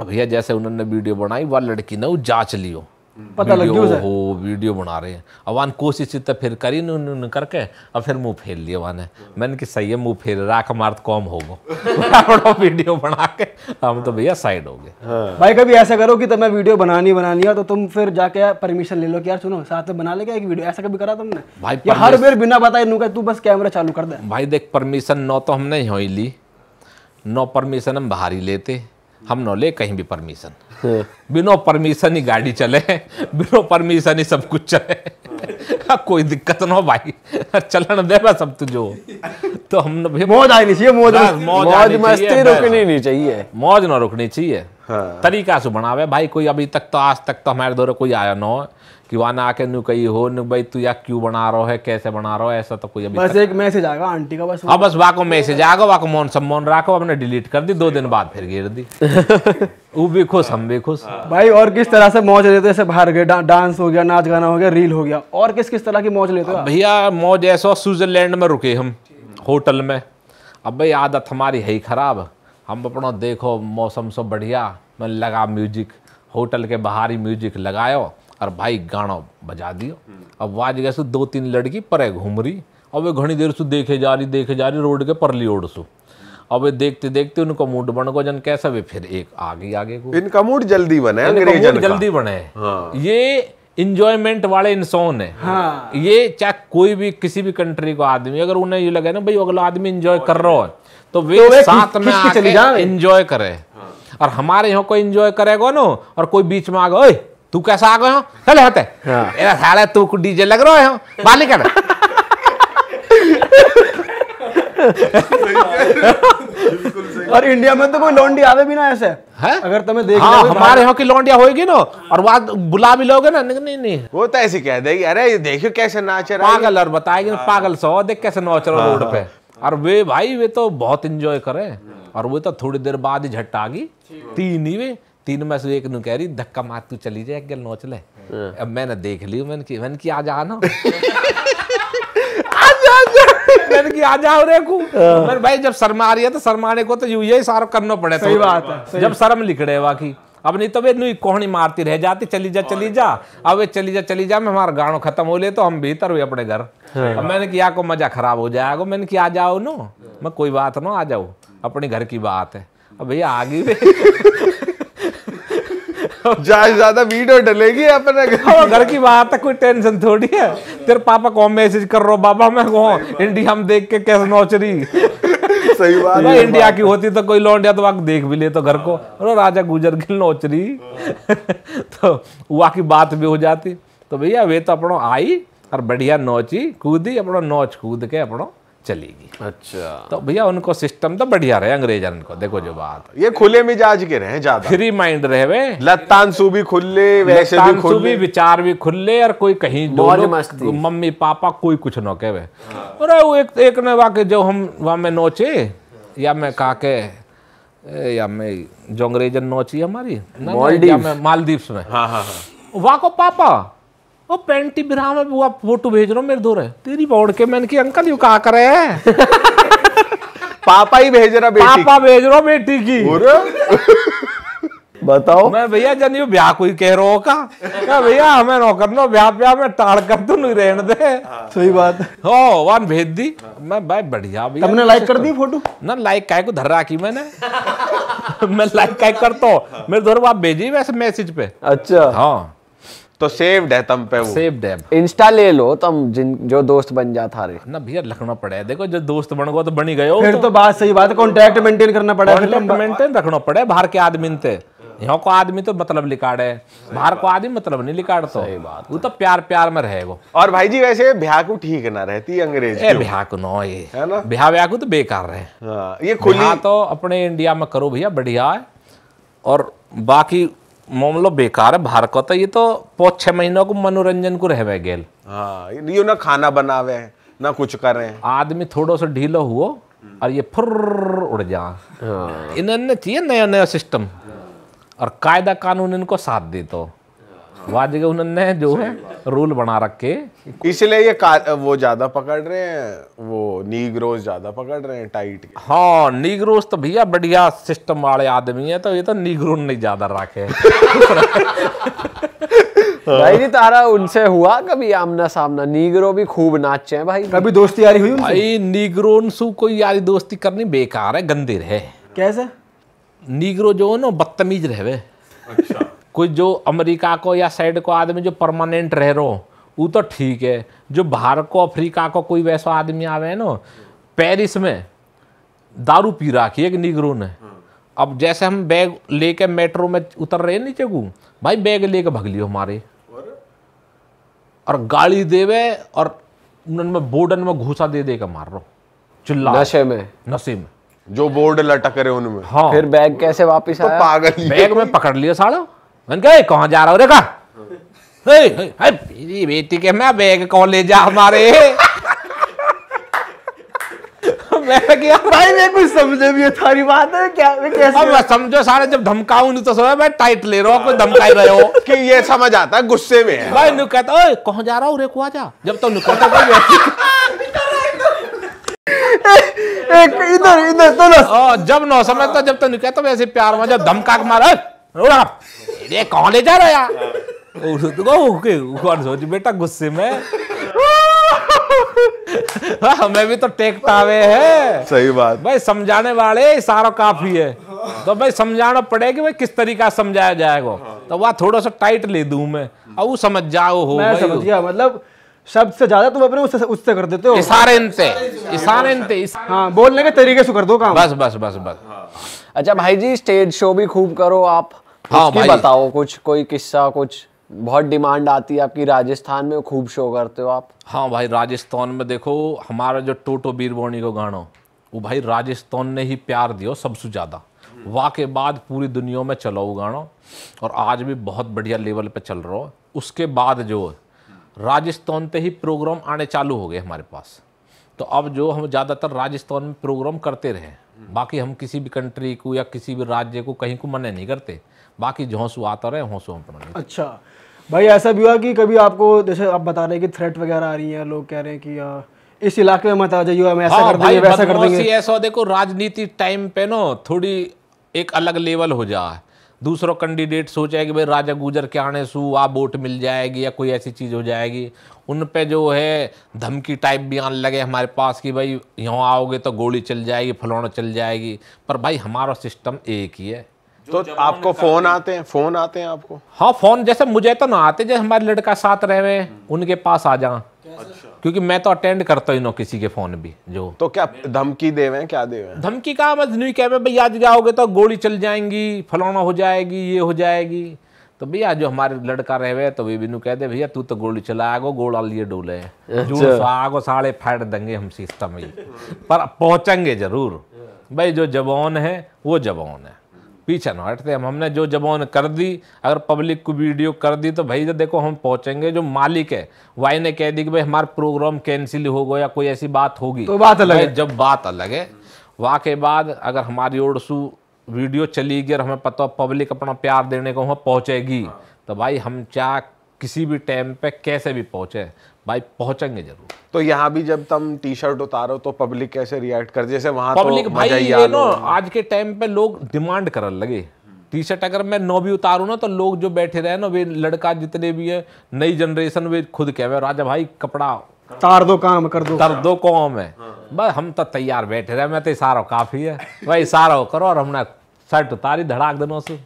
भैया जैसे उन्होंने वीडियो बनाई वह लड़की ने वो जाँच लियो पता लग गया हो वीडियो बना रहे हैं अब वन कोशिश तो फिर करी न करके अब फिर मुंह फेर लिए वाने मैंने कि सही है मुंह फेर राख मार्त तो कौम हो गो <laughs> वीडियो बना के हम तो भैया साइड हो गए हाँ। भाई कभी ऐसा करो कि तुम्हें वीडियो बनानी बनानी है तो तुम फिर जाके परमिशन ले लो कि यार सुनो साथ में बना लेगा एक वीडियो ऐसा कभी करा तुमने भाई हर बार बिना बताए नुका तू बस कैमरा चालू कर दे भाई देख परमिशन नो तो हमने यो ली नो परमिशन हम बाहर ही लेते हम नो ले कहीं भी परमिशन बिना परमिशन ही गाड़ी चले बिना परमिशन ही सब कुछ चले हाँ, कोई दिक्कत ना हो भाई चलन दे बस सब तुझो तो हम मौज आनी चाहिए मौज मौज मस्ती रुकनी नहीं चाहिए मौज ना रुकनी चाहिए हाँ। तरीका से बनावे भाई कोई अभी तक तो आज तक तो हमारे दौरे कोई आया ना हो कि वहां आके नु कही हो नु भाई तू या क्यों बना रहा है कैसे बना रहा है ऐसा तो कोई अभी बस एक मैसेज आएगा आंटी का बस हाँ बस वाको मैसेज आएगा वाको मौन सम्मान राखो अपने डिलीट कर दी दो दिन बाद फिर गिर दी <laughs> वो भी खुश हम भी खुश भाई और किस तरह से मौज लेते हैं बाहर गए डांस हो गया नाच गाना हो गया रील हो गया और किस किस तरह की मौज लेते हो भैया मौज ऐसा स्विट्जरलैंड में रुके हम होटल में अब भाई आदत हमारी है ही खराब हम अपना देखो मौसम सब बढ़िया मैं लगा म्यूजिक होटल के बाहर ही म्यूजिक लगायो और भाई गाना बजा दियो अब वाज गए दो तीन लड़की परे घूम रही और वे घनी देर से देखे जा रही देखे जा रही रोड के परली ओड सु अब देखते देखते उनका मूड बन गो जन कैसा वे फिर एक आगे आगे को इनका मूड जल्दी बने अंग्रेजन जल्दी बने हाँ। ये इंजॉयमेंट वाले इंसान है हाँ। ये चाहे कोई भी किसी भी कंट्री का आदमी अगर उन्हें ये लगे ना भाई अगला आदमी इंजॉय कर रहा है तो वे, तो साथ में आके इंजॉय करे हाँ। और हमारे यहाँ कोई इंजॉय करेगा ना और कोई बीच में आ गए तू कैसा आ गए चले हते हाँ। साले तू डीजे लग रहा है बाली <laughs> <laughs> और इंडिया में तो कोई लौंडी आवे भी ना ऐसे है अगर तुम्हें देख हाँ, हमारे यहाँ की लौंडिया होगी ना और बात बुला भी लोगे ना नहीं नहीं वो तो ऐसे कह देगी अरे ये देखियो कैसे नाच रहा है पागल और बताएगी ना हाँ। पागल सो देख कैसे नाच रहा रोड पे हाँ। और वे भाई वे तो बहुत इंजॉय करे और वो तो थोड़ी देर बाद ही झट्ट आ गई तीन ही वे तीन में से एक नु कह रही धक्का मार तू चली जाए एक गल नोच ले हाँ। अब मैंने देख ली मैंने की मैंने की आ जाना <laughs> कि आ जाओ रे को हाँ। मैंने भाई जब शर्म आ रही है तो शर्माने को तो यूं यही सारा करना पड़े तो सही बात है सही जब शर्म लिख रहे बाकी अब नहीं तो वे नुई कोहनी मारती रह जाती चली जा चली जा अब वे चली जा चली जा मैं हमारा गाड़ो खत्म हो ले तो हम भीतर हुए अपने घर हाँ। अब मैंने किया को मजा खराब हो जाएगा मैंने कि आ जाओ नो मैं कोई बात ना आ जाओ अपने घर की बात है अब भैया आ गई जहाँ ज्यादा वीडियो डलेगी अपने हाँ, घर की बात है कोई टेंशन थोड़ी है तेरे पापा कौन मैसेज कर रहा बाबा मैं कौन इंडिया में देख के कैसे नौचरी सही बात है इंडिया की होती तो कोई लौंडिया तो वाक देख भी ले तो घर को और राजा गुजर गिल नौचरी <laughs> तो वहा की बात भी हो जाती तो भैया वे तो अपनो आई और बढ़िया नौची कूदी अपनो नौच कूद के अपनो चलेगी अच्छा तो भैया उनको सिस्टम तो बढ़िया रहे अंग्रेज को देखो जो बात ये खुले मिजाज के रहे ज्यादा फ्री माइंड रहे वे लतानसू भी खुले वैसे भी खुले भी विचार भी खुले और कोई कहीं मम्मी पापा कोई कुछ न कहे और वो एक एक ने वाके जो हम वहां में नोचे या मैं कहा के या मैं जो अंग्रेजन नोची हमारी मालदीव में हाँ हाँ हाँ वाको पापा और पैंटी बिराम है बुआ फोटो भेज रहा हूँ मेरे दो रहे तेरी बोड़ के मैंने की अंकल यू कहा करे है <laughs> पापा ही भेज रहा बेटी पापा भेज रहा बेटी की बताओ मैं भैया जन यू ब्याह कोई कह रो का क्या भैया हमें नौकर नो ब्याह ब्याह में ताड़ कर तो नहीं रहने दे सही बात हो वन भेज दी मैं भाई बढ़िया भैया तुमने लाइक कर दी फोटो ना लाइक काय को धर राखी मैंने <laughs> मैं लाइक काय करता हूं मेरे दोनों आप भेजी वैसे मैसेज पे अच्छा हां तो सेव्ड है तुम पे वो सेव्ड है इंस्टा ले लो तुम जिन जो दोस्त बन जा था रे ना भैया रखना पड़े है देखो जो दोस्त बन गए तो बन ही गए फिर तो।, तो, बात सही बात है कांटेक्ट मेंटेन करना पड़े है मेंटेन रखना पड़े बाहर के आदमी थे यहाँ को आदमी तो मतलब लिकाड़े है बाहर को आदमी मतलब नहीं लिकाड़ तो सही बात वो तो प्यार प्यार में रहेगा और भाई जी वैसे ब्याहू ठीक ना रहती अंग्रेज ब्याहू नो ये है ना भ्या ब्याहू तो बेकार रहे हाँ, ये खुली तो अपने इंडिया में करो भैया बढ़िया है और बाकी मामलो बेकार है बाहर को तो ये तो पाँच छह महीनों को मनोरंजन को रहवे गेल हाँ ये ना खाना बनावे ना कुछ कर रहे हैं आदमी थोड़ा सा ढीलो हुआ और ये फुर उड़ जा हाँ। इन्हें चाहिए नया नया सिस्टम और कायदा कानून इनको साथ दे तो वाजिग उन्होंने जो है रूल बना रखे इसलिए ये वो ज्यादा पकड़ रहे हैं वो नीग्रोस ज्यादा पकड़ रहे हैं टाइट हाँ नीग्रोस तो भैया बढ़िया सिस्टम वाले आदमी है तो ये तो नीग्रो नहीं ज्यादा रखे हाँ। भाई जी तारा उनसे हुआ कभी आमना सामना नीगरो भी खूब नाचे हैं भाई कभी दोस्ती यारी हुई भाई नीग्रो सु कोई यारी दोस्ती करनी बेकार है गंदे है कैसे नीगरो जो है ना बदतमीज रहे कोई जो अमेरिका को या साइड को आदमी जो परमानेंट रह रो वो तो ठीक है जो बाहर को अफ्रीका को कोई वैसा आदमी आवे है ना पेरिस में दारू पी रखी एक निगरो ने अब जैसे हम बैग लेके मेट्रो में उतर रहे हैं नीचे को भाई बैग लेके भग लियो हमारे और गाड़ी देवे और उन्होंने बोर्डन में घूसा दे दे के मार रो चिल्ला नशे में नशे में जो बोर्ड लटक रहे उनमें हाँ फिर बैग कैसे वापस तो आया पागल बैग में पकड़ लिया साला मैंने कहा कहाँ जा रहा हो देखा मेरी बेटी के मैं बैग कौन ले जा हमारे मैं क्या भाई मैं कुछ समझे भी थारी बात है क्या मैं कैसे अब मैं समझो सारे जब धमकाऊं तो समझ मैं टाइट ले रहा हूँ कोई धमकाई रहे हो कि ये समझ आता है गुस्से में है भाई नु ओए कहाँ जा रहा हूँ रे कुआ जा जब तो नु तो भाई इधर इधर तो जब न समझता जब तो नु कहता वैसे प्यार में जब धमका मारा रोड ये कौन ले जा रहा है यार तो ओके कौन सोच बेटा गुस्से में हमें भी तो टेक आवे है सही बात भाई समझाने वाले सारो काफी है तो भाई समझाना पड़ेगा कि भाई किस तरीका समझाया जाएगा तो वह थोड़ा सा टाइट ले दू मैं अब वो समझ जाओ हो मैं भाई समझ गया मतलब शब्द से ज्यादा तुम अपने उससे उससे कर देते हो इशारे इनते इशारे इनते हाँ बोलने के तरीके से कर दो काम बस बस बस बस अच्छा भाई जी स्टेज शो भी खूब करो आप हाँ भाई बताओ कुछ कोई किस्सा कुछ बहुत डिमांड आती है आपकी राजस्थान में खूब शो करते हो आप हाँ भाई राजस्थान में देखो हमारा जो टोटो बीरबोनी को गाना वो भाई राजस्थान ने ही प्यार दियो सबसे ज़्यादा वाह के बाद पूरी दुनिया में चलाओ गाना और आज भी बहुत बढ़िया लेवल पे चल रहा है उसके बाद जो राजस्थान पे ही प्रोग्राम आने चालू हो गए हमारे पास तो अब जो हम ज़्यादातर राजस्थान में प्रोग्राम करते रहे बाकी हम किसी भी कंट्री को या किसी भी राज्य को कहीं को मना नहीं करते बाकी झोंसू आता रहे होंसु हम अपना अच्छा भाई ऐसा भी हुआ कि कभी आपको जैसे आप बता रहे हैं कि थ्रेट वगैरह आ रही है लोग कह रहे हैं कि आ, इस इलाके में मत आ जाइए हम ऐसा हाँ, कर देंगे वैसा कर देंगे ऐसा देखो राजनीति टाइम पे ना थोड़ी एक अलग लेवल हो जाए दूसरा कैंडिडेट सोचा कि भाई राजा गुजर के आने सू आ वोट मिल जाएगी या कोई ऐसी चीज़ हो जाएगी उन पे जो है धमकी टाइप भी आने लगे हमारे पास कि भाई यहाँ आओगे तो गोली चल जाएगी फलौना चल जाएगी पर भाई हमारा सिस्टम एक ही है तो आपको फोन आते हैं फोन आते हैं आपको हाँ फोन जैसे मुझे तो ना आते जैसे हमारे लड़का साथ रहे हुए हम्म। उनके पास आ जाए अच्छा क्योंकि मैं तो अटेंड करता ही ना किसी के फोन भी जो तो क्या धमकी दे हैं क्या दे हैं धमकी कहा मत नहीं कह भाई आज जाओगे तो गोली चल जाएंगी फलाना हो जाएगी ये हो जाएगी तो भैया जो हमारे लड़का रहे हुए तो वे भी कह दे भैया तू तो गोली चला आगो गोला लिए डोले अच्छा। आगो साले फाड़ देंगे हम सिस्टम पर पहुंचेंगे जरूर भाई जो जबान है वो जबान है पीछे ना हटते हम हमने जो जबान कर दी अगर पब्लिक को वीडियो कर दी तो भाई देखो हम पहुंचेंगे जो मालिक है वाई ने कह दी कि भाई हमारा प्रोग्राम कैंसिल होगा या कोई ऐसी बात होगी तो बात अलग है जब बात अलग है वहाँ के बाद अगर हमारी ओर सू वीडियो चली गई और हमें पता पब्लिक अपना प्यार देने को वहाँ पहुँचेगी हाँ। तो भाई हम चाह किसी भी टाइम पे कैसे भी पहुँचे भाई पहुंचेंगे जरूर तो यहाँ भी जब तुम टी शर्ट उतारो तो पब्लिक कैसे रिएक्ट कर जैसे वहां पब्लिक तो भाई ये ना आज के टाइम पे लोग डिमांड कर लगे टी शर्ट अगर मैं नो भी उतारू ना तो लोग जो बैठे रहे ना वे लड़का जितने भी है नई जनरेशन वे खुद कह राजा भाई कपड़ा तार दो काम कर दो कर दो कौम है बस हम तो तैयार बैठे रहे मैं तो इशारो काफ़ी है भाई इशारो करो और हमने शर्ट उतारी धड़ाक दिनों से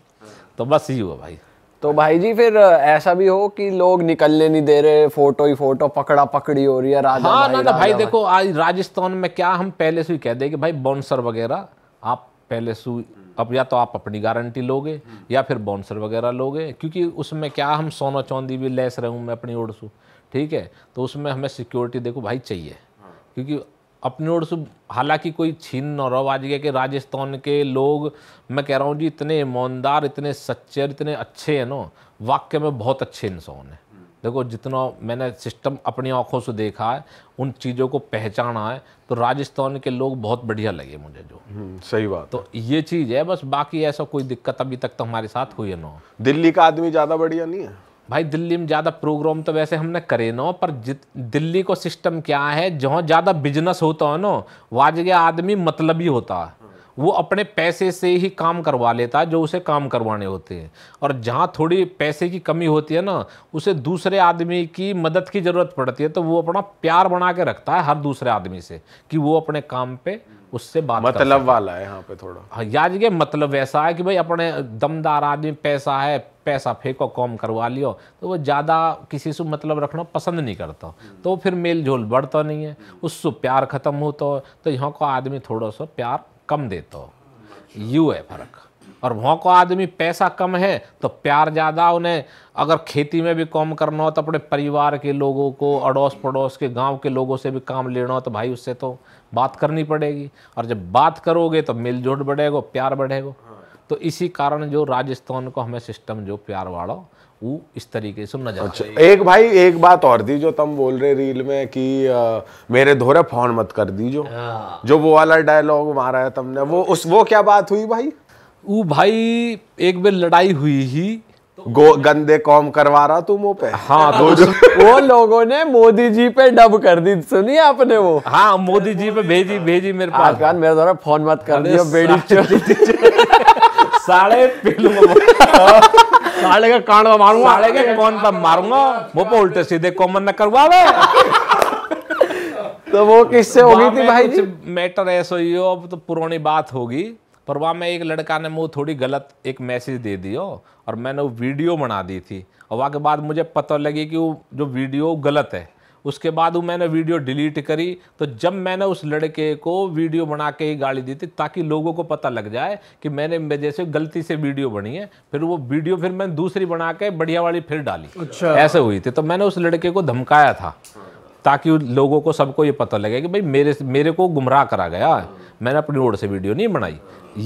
तो बस यही हुआ भाई तो भाई जी फिर ऐसा भी हो कि लोग निकलने नहीं दे रहे फोटो ही फोटो पकड़ा पकड़ी हो रही है राजा हाँ भाई, ना, ना भाई देखो आज राजस्थान में क्या हम पहले से ही कह दें कि भाई बाउंसर वगैरह आप पहले से अब या तो आप अपनी गारंटी लोगे या फिर बाउंसर वगैरह लोगे क्योंकि उसमें क्या हम सोना चांदी भी लेस हूँ मैं अपनी ओर से ठीक है तो उसमें हमें सिक्योरिटी देखो भाई चाहिए क्योंकि अपनी ओर से हालांकि कोई छीन न रहो आज के राजस्थान के लोग मैं कह रहा हूँ जी इतने ईमानदार इतने सच्चे इतने अच्छे हैं ना वाक्य में बहुत अच्छे इंसान हैं देखो जितना मैंने सिस्टम अपनी आँखों से देखा है उन चीज़ों को पहचाना है तो राजस्थान के लोग बहुत बढ़िया लगे मुझे जो हम्म, सही बात तो ये चीज़ है बस बाकी ऐसा कोई दिक्कत अभी तक तो हमारे साथ हुई है ना दिल्ली का आदमी ज़्यादा बढ़िया नहीं है भाई दिल्ली में ज़्यादा प्रोग्राम तो वैसे हमने करे ना पर दिल्ली को सिस्टम क्या है जहाँ ज़्यादा बिजनेस होता है ना वहाँ जगह आदमी मतलब ही होता है वो अपने पैसे से ही काम करवा लेता है जो उसे काम करवाने होते हैं और जहाँ थोड़ी पैसे की कमी होती है ना उसे दूसरे आदमी की मदद की ज़रूरत पड़ती है तो वो अपना प्यार बना के रखता है हर दूसरे आदमी से कि वो अपने काम पे उससे बात मतलब वाला है यहाँ पे थोड़ा हाँ याद के मतलब ऐसा है कि भाई अपने दमदार आदमी पैसा है पैसा फेंको कॉम करवा लियो तो वो ज़्यादा किसी से मतलब रखना पसंद नहीं करता तो फिर मेल झोल बढ़ता नहीं है उससे प्यार ख़त्म होता है तो यहाँ का आदमी थोड़ा सा प्यार कम देते हो यू है फर्क और वहाँ को आदमी पैसा कम है तो प्यार ज़्यादा उन्हें अगर खेती में भी काम करना हो तो अपने परिवार के लोगों को अड़ोस पड़ोस के गांव के लोगों से भी काम लेना हो तो भाई उससे तो बात करनी पड़ेगी और जब बात करोगे तो मिलजुल बढ़ेगा प्यार बढ़ेगा हाँ। तो इसी कारण जो राजस्थान को हमें सिस्टम जो प्यार वाला वो इस तरीके से सुनना चाहिए अच्छा एक भाई एक बात और दी जो तुम बोल रहे रील में कि आ, मेरे धोरे फोन मत कर दीजो हाँ। जो वो वाला डायलॉग मारा है तुमने वो उस वो क्या बात हुई भाई वो भाई एक बार लड़ाई हुई ही गो गंदे कॉम करवा रहा तुम मुँह पे हाँ <laughs> तो जो <laughs> वो लोगों ने मोदी जी पे डब कर दी सुनिए आपने वो हाँ मोदी जी पे भेजी भेजी मेरे पास मेरे द्वारा फोन मत कर दिया बेड़ी <laughs> साले पे <laughs> साले का कांड मारूंगा साले के कौन पर मारूंगा वो पे तो उल्टे सीधे कॉमन न करवा करवावे तो वो किससे होगी थी भाई जी मैटर ऐसा ही हो अब तो पुरानी बात होगी पर वहाँ में एक लड़का ने मुझे थोड़ी गलत एक मैसेज दे दियो और मैंने वो वीडियो बना दी थी और वहाँ के बाद मुझे पता लगी कि वो जो वीडियो गलत है उसके बाद वो मैंने वीडियो डिलीट करी तो जब मैंने उस लड़के को वीडियो बना के ही गाली दी थी ताकि लोगों को पता लग जाए कि मैंने जैसे गलती से वीडियो बनी है फिर वो वीडियो फिर मैंने दूसरी बना के बढ़िया वाली फिर डाली अच्छा ऐसे हुई थी तो मैंने उस लड़के को धमकाया था ताकि लोगों को सबको ये पता लगे कि भाई मेरे मेरे को गुमराह करा गया मैंने अपनी ओर से वीडियो नहीं बनाई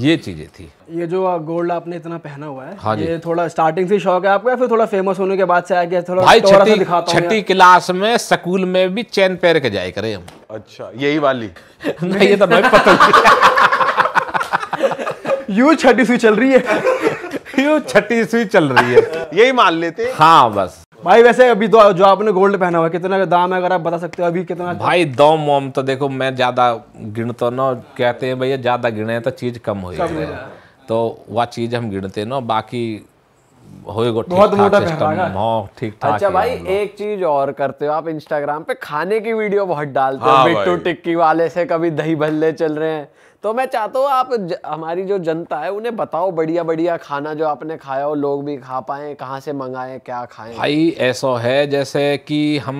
ये चीज़ें थी ये जो गोल्ड आपने इतना पहना हुआ है हाँ ये थोड़ा स्टार्टिंग से शौक है आपको या फिर थोड़ा फेमस होने के बाद से आ गया थोड़ा भाई छठी छठी क्लास में स्कूल में भी चैन पैर के जाए करें हम अच्छा यही वाली <laughs> नहीं ये तो मैं पता <laughs> यू छठी सुई चल रही है <laughs> यू छठी सुई चल रही है यही मान लेते हाँ बस भाई वैसे अभी तो जो आपने गोल्ड पहना हुआ कितना दाम है अगर आप बता सकते हो अभी कितना भाई दाम वाम तो देखो मैं ज़्यादा गिन तो ना कहते हैं भैया ज़्यादा गिने तो चीज़ कम हो तो वह चीज़ हम गिनते ना बाकी बहुत मोटा हाँ ठीक ठाक अच्छा भाई एक चीज और करते हो आप इंस्टाग्राम पे खाने की वीडियो बहुत डालते हो मिट्टू हाँ टिक्की वाले से कभी दही भल्ले चल रहे हैं तो मैं चाहता हूँ आप ज, हमारी जो जनता है उन्हें बताओ बढ़िया बढ़िया खाना जो आपने खाया हो लोग भी खा पाए कहाँ से मंगाए क्या खाएं भाई ऐसा है जैसे कि हम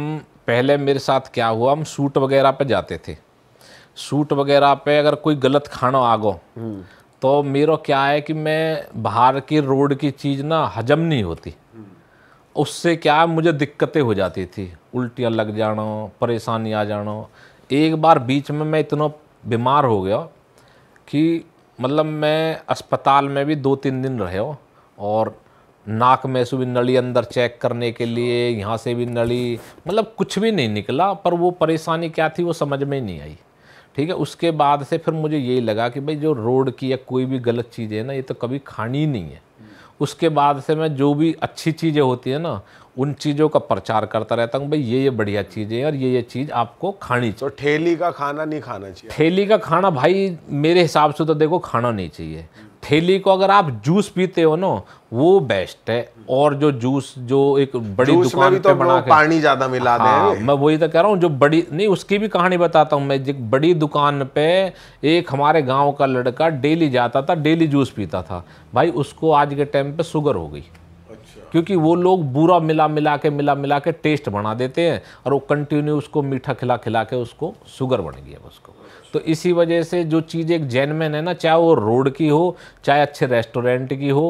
पहले मेरे साथ क्या हुआ हम सूट वगैरह पे जाते थे सूट वगैरह पे अगर कोई गलत खाना आ गो हम्म। तो मेरा क्या है कि मैं बाहर की रोड की चीज़ ना हजम नहीं होती उससे क्या है मुझे दिक्कतें हो जाती थी उल्टियाँ लग जाना परेशानी आ जाना एक बार बीच में मैं इतना बीमार हो गया कि मतलब मैं अस्पताल में भी दो तीन दिन रहे हो और नाक में से भी नली अंदर चेक करने के लिए यहाँ से भी नली मतलब कुछ भी नहीं निकला पर वो परेशानी क्या थी वो समझ में नहीं आई ठीक है उसके बाद से फिर मुझे यही लगा कि भाई जो रोड की या कोई भी गलत चीज़ है ना ये तो कभी खानी ही नहीं है उसके बाद से मैं जो भी अच्छी चीज़ें होती है ना उन चीज़ों का प्रचार करता रहता हूँ भाई ये ये बढ़िया चीज़ें हैं और ये ये चीज़ आपको खानी तो चाहिए तो ठेली का खाना नहीं खाना चाहिए ठेली का खाना भाई मेरे हिसाब से तो देखो खाना नहीं चाहिए थैली को अगर आप जूस पीते हो ना वो बेस्ट है और जो जूस जो एक बड़ी दुकान तो बना के पानी ज्यादा मिला हाँ, मैं वही तो कह रहा हूँ जो बड़ी नहीं उसकी भी कहानी बताता हूँ मैं जिक बड़ी दुकान पे एक हमारे गांव का लड़का डेली जाता था डेली जूस पीता था भाई उसको आज के टाइम पे शुगर हो गई अच्छा। क्योंकि वो लोग बुरा मिला मिला के मिला मिला के टेस्ट बना देते हैं और वो कंटिन्यू उसको मीठा खिला खिला के उसको शुगर बन गया उसको तो इसी वजह से जो चीज़ एक जेनमेन है ना चाहे वो रोड की हो चाहे अच्छे रेस्टोरेंट की हो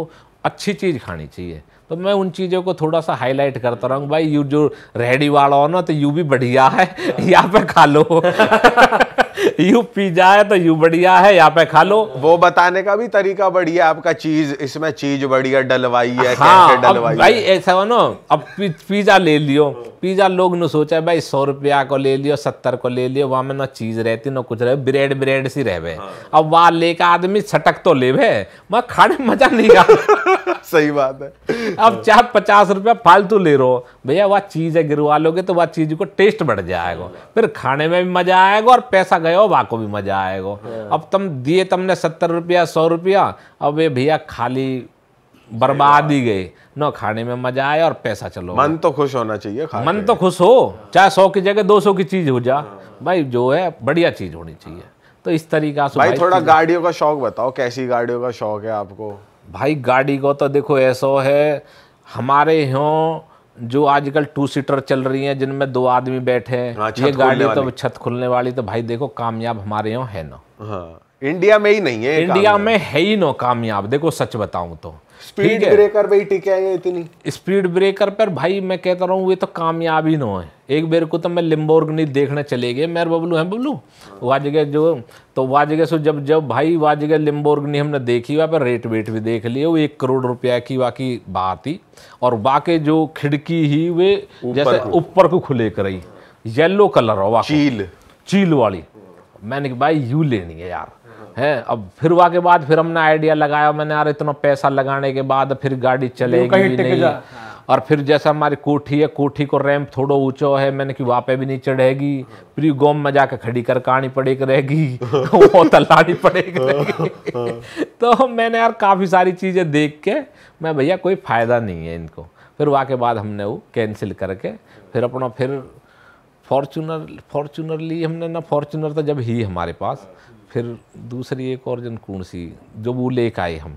अच्छी चीज़ खानी चाहिए तो मैं उन चीज़ों को थोड़ा सा हाईलाइट करता रहूँ भाई यू जो रेहडी वाला हो ना तो यू भी बढ़िया है <laughs> यहाँ पे खा लो <laughs> यू पी जाए तो यू बढ़िया है यहाँ पे खा लो वो बताने का भी तरीका बढ़िया आपका चीज इसमें चीज बढ़िया डलवाई है हाँ, डलवाई भाई ऐसा हो ना अब पिज्जा ले लियो हाँ। पिज्जा लोग ने सोचा भाई सौ रुपया को ले लियो सत्तर को ले लियो वहां में ना चीज रहती ना कुछ रहे ब्रेड ब्रेड सी रह हाँ। अब वहां लेकर आदमी छटक तो ले खाने मजा नहीं आ <laughs> सही बात है अब चाहे पचास रुपया फालतू ले रहो भैया वह चीज़ है गिरवा लोगे तो वह चीज़ को टेस्ट बढ़ जाएगा फिर खाने में भी मजा आएगा और पैसा गया हो को भी मजा आएगा हाँ। अब तुम दिए तुमने सत्तर रुपया सौ रुपया अब ये भैया खाली बर्बाद ही गए न खाने में मजा आया और पैसा चलो मन तो खुश होना चाहिए मन तो खुश हो चाहे सौ की जगह दो सौ की चीज़ हो जा भाई जो है बढ़िया चीज़ होनी चाहिए तो इस तरीका से भाई थोड़ा गाड़ियों का शौक बताओ कैसी गाड़ियों का शौक है आपको भाई गाड़ी को तो देखो ऐसा है हमारे यहाँ जो आजकल टू सीटर चल रही हैं जिनमें दो आदमी बैठे हैं हाँ, ये गाड़ी तो छत खुलने वाली तो भाई देखो कामयाब हमारे यहाँ है ना हाँ। इंडिया में ही नहीं है इंडिया में है ही ना कामयाब देखो सच बताऊं तो स्पीड ब्रेकर पे ही टिके हैं इतनी स्पीड ब्रेकर पर भाई मैं कहता तो रहा हूँ ये तो कामयाब ही ना है एक बेर को तो मैं लिम्बोर्गनी देखने चले गए मेरे बबलू है बबलू वाज गए जो तो वाज गए सो जब जब भाई वहाँ जगह लिम्बोर्गनी हमने देखी वहाँ पर रेट वेट भी देख लिए वो एक करोड़ रुपया की वाकी बात ही और वाके जो खिड़की ही वे जैसे ऊपर को खुले कराई येलो कलर हो चील चील वाली मैंने कहा भाई यू लेनी है यार हैं अब फिर वहाँ के बाद फिर हमने आइडिया लगाया मैंने यार इतना पैसा लगाने के बाद फिर गाड़ी चलेगी नहीं और फिर जैसे हमारी कोठी है कोठी को रैंप थोड़ा ऊंचो है मैंने कि वहाँ पे भी नहीं चढ़ेगी फिर गोम में जाकर खड़ी कर कहानी पड़ेगी रहेगी वो तलानी पड़ेगी <laughs> तो मैंने यार काफ़ी सारी चीज़ें देख के मैं भैया कोई फ़ायदा नहीं है इनको फिर वहाँ के बाद हमने वो कैंसिल करके फिर अपना फिर फॉर्चूनर फॉर्चूनर ली हमने ना फॉर्चूनर तो जब ही हमारे पास फिर दूसरी एक और जनकूण सी जो वो लेक आए हम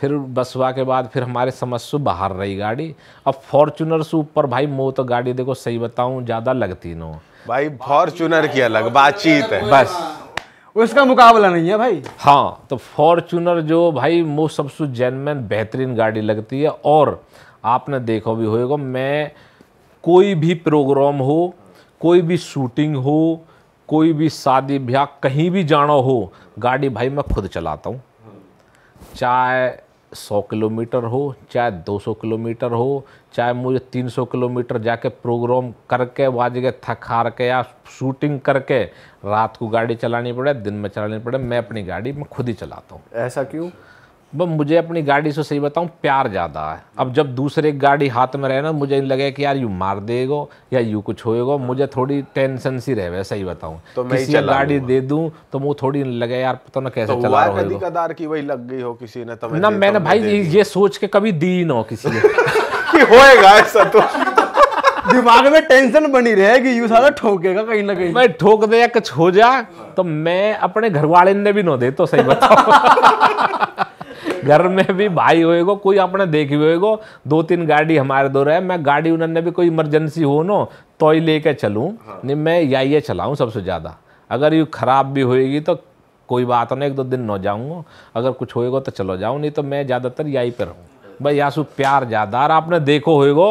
फिर बसवा के बाद फिर हमारे समझ से बाहर रही गाड़ी अब फॉर्चुनर से ऊपर भाई मोह तो गाड़ी देखो सही बताऊं ज़्यादा लगती ना भाई फॉर्चुनर की अलग बातचीत है बस उसका मुकाबला नहीं है भाई हाँ तो फॉर्चुनर जो भाई वो सबसे जेनमैन बेहतरीन गाड़ी लगती है और आपने देखा भी होगा मैं कोई भी प्रोग्राम हो कोई भी शूटिंग हो कोई भी शादी ब्याह कहीं भी जाना हो गाड़ी भाई मैं खुद चलाता हूँ चाहे सौ किलोमीटर हो चाहे दो सौ किलोमीटर हो चाहे मुझे तीन सौ किलोमीटर जाके प्रोग्राम करके वहाँ जगह थक हार के या शूटिंग करके रात को गाड़ी चलानी पड़े दिन में चलानी पड़े मैं अपनी गाड़ी मैं खुद ही चलाता हूँ ऐसा क्यों वह मुझे अपनी गाड़ी से सही बताऊं प्यार ज़्यादा है अब जब दूसरे गाड़ी हाथ में रहे ना मुझे लगे कि यार यू मार देगो या यू कुछ होएगा मुझे थोड़ी टेंशन सी रहे ही बताऊं तो मैं किसी गाड़ी दे दूं तो वो थोड़ी लगे यार पता ना कैसे तो चला रहा हो तो। कदार की वही लग गई हो किसी ने तब तो ना मैंने तो भाई ये सोच के कभी दी ना हो किसी ने <laughs> कि होएगा ऐसा तो दिमाग में टेंशन बनी रहेगी यू सारा ठोकेगा कहीं ना कहीं मैं ठोक दे या कुछ हो जा तो मैं अपने घर वाले ने भी नो दे तो सही बताओ <laughs> घर में भी भाई होएगो कोई आपने देखी होएगो दो तीन गाड़ी हमारे दो रहे मैं गाड़ी उन्होंने भी कोई इमरजेंसी हो नो तो ही लेके चलूँ हाँ। नहीं मैं या ये चलाऊँ सबसे ज़्यादा अगर ये ख़राब भी होएगी तो कोई बात नहीं एक दो दिन न जाऊँगा अगर कुछ होएगा तो चलो जाऊँ नहीं तो मैं ज़्यादातर ही पर रहूँ भाई यासु प्यार ज़्यादा और आपने देखो होएगो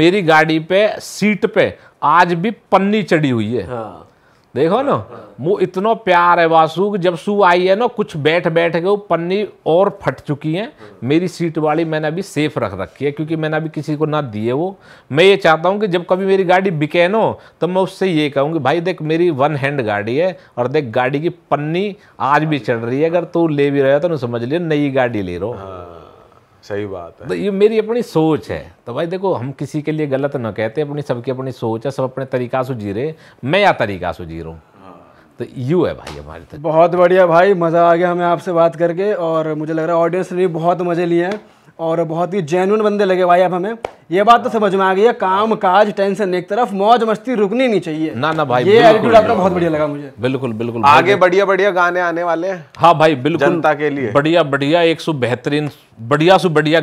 मेरी गाड़ी पे सीट पे आज भी पन्नी चढ़ी हुई है हाँ। देखो ना वो इतना प्यार है वासु कि जब सू आई है ना कुछ बैठ बैठ के वो पन्नी और फट चुकी है मेरी सीट वाली मैंने अभी सेफ रख रखी है क्योंकि मैंने अभी किसी को ना दिए वो मैं ये चाहता हूँ कि जब कभी मेरी गाड़ी बिके ना तो मैं उससे ये कहूँगी भाई देख मेरी वन हैंड गाड़ी है और देख गाड़ी की पन्नी आज भी चढ़ रही है अगर तू ले भी रहे हो तो समझ लिया नई गाड़ी ले रहा सही बात है तो ये मेरी अपनी सोच है तो भाई देखो हम किसी के लिए गलत ना कहते अपनी सबकी अपनी सोच है सब अपने तरीका से जी रहे मैं या तरीका से जी रहा हूँ हाँ। तो यू है भाई हमारे तो बहुत बढ़िया भाई मज़ा आ गया हमें आपसे बात करके और मुझे लग रहा है ऑडियंस ने भी बहुत मज़े लिए हैं और बहुत ही जेनुअन बंदे लगे भाई आप हमें ये बात तो समझ में आ गई है काम काज टेंशन एक तरफ मौज मस्ती रुकनी नहीं चाहिए ना ना भाई ये एटीट्यूड आपका बहुत बढ़िया लगा मुझे बिल्कुल बिल्कुल आगे बढ़िया बढ़िया गाने आने वाले हैं हाँ भाई बिल्कुल जनता के लिए बढ़िया बढ़िया एक सौ बेहतरीन बढ़िया सु बढ़िया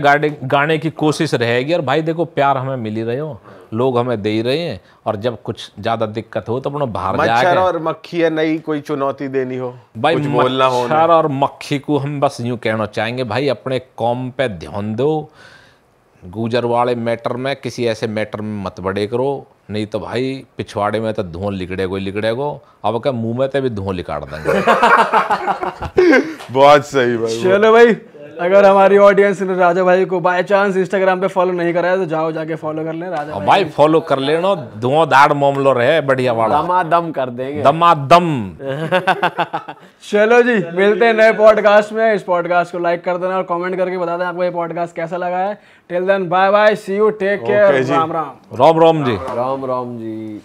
गाने की कोशिश रहेगी और भाई देखो प्यार हमें मिल ही रहे हो लोग हमें दे ही रहे हैं और जब कुछ ज्यादा दिक्कत हो तो अपना बाहर मच्छर और मक्खी है नई कोई चुनौती देनी हो भाई कुछ बोलना हो मच्छर और मक्खी को हम बस यूं कहना चाहेंगे भाई अपने कॉम पे ध्यान दो गुजर वाले मैटर में किसी ऐसे मैटर में मत बड़े करो नहीं तो भाई पिछवाड़े में तो धुआं लिकड़े कोई लिकड़े को अब क्या मुंह में तो भी धुआं लिकाड़ देंगे <laughs> बहुत सही भाई चलो भाई अगर हमारी ऑडियंस ने राजा भाई को बाय चांस इंस्टाग्राम पे फॉलो नहीं कराया तो जाओ जाके फॉलो कर ले राजा भाई, भाई फॉलो कर लेना दाड़ मामलो रहे बढ़िया वाला दम कर देंगे दम <laughs> चलो जी मिलते हैं नए पॉडकास्ट में इस पॉडकास्ट को लाइक कर देना और कमेंट करके बता देना आपको ये पॉडकास्ट कैसा लगा है till then bye bye see you take care Ram Ram Ram Ram ji Ram Ram ji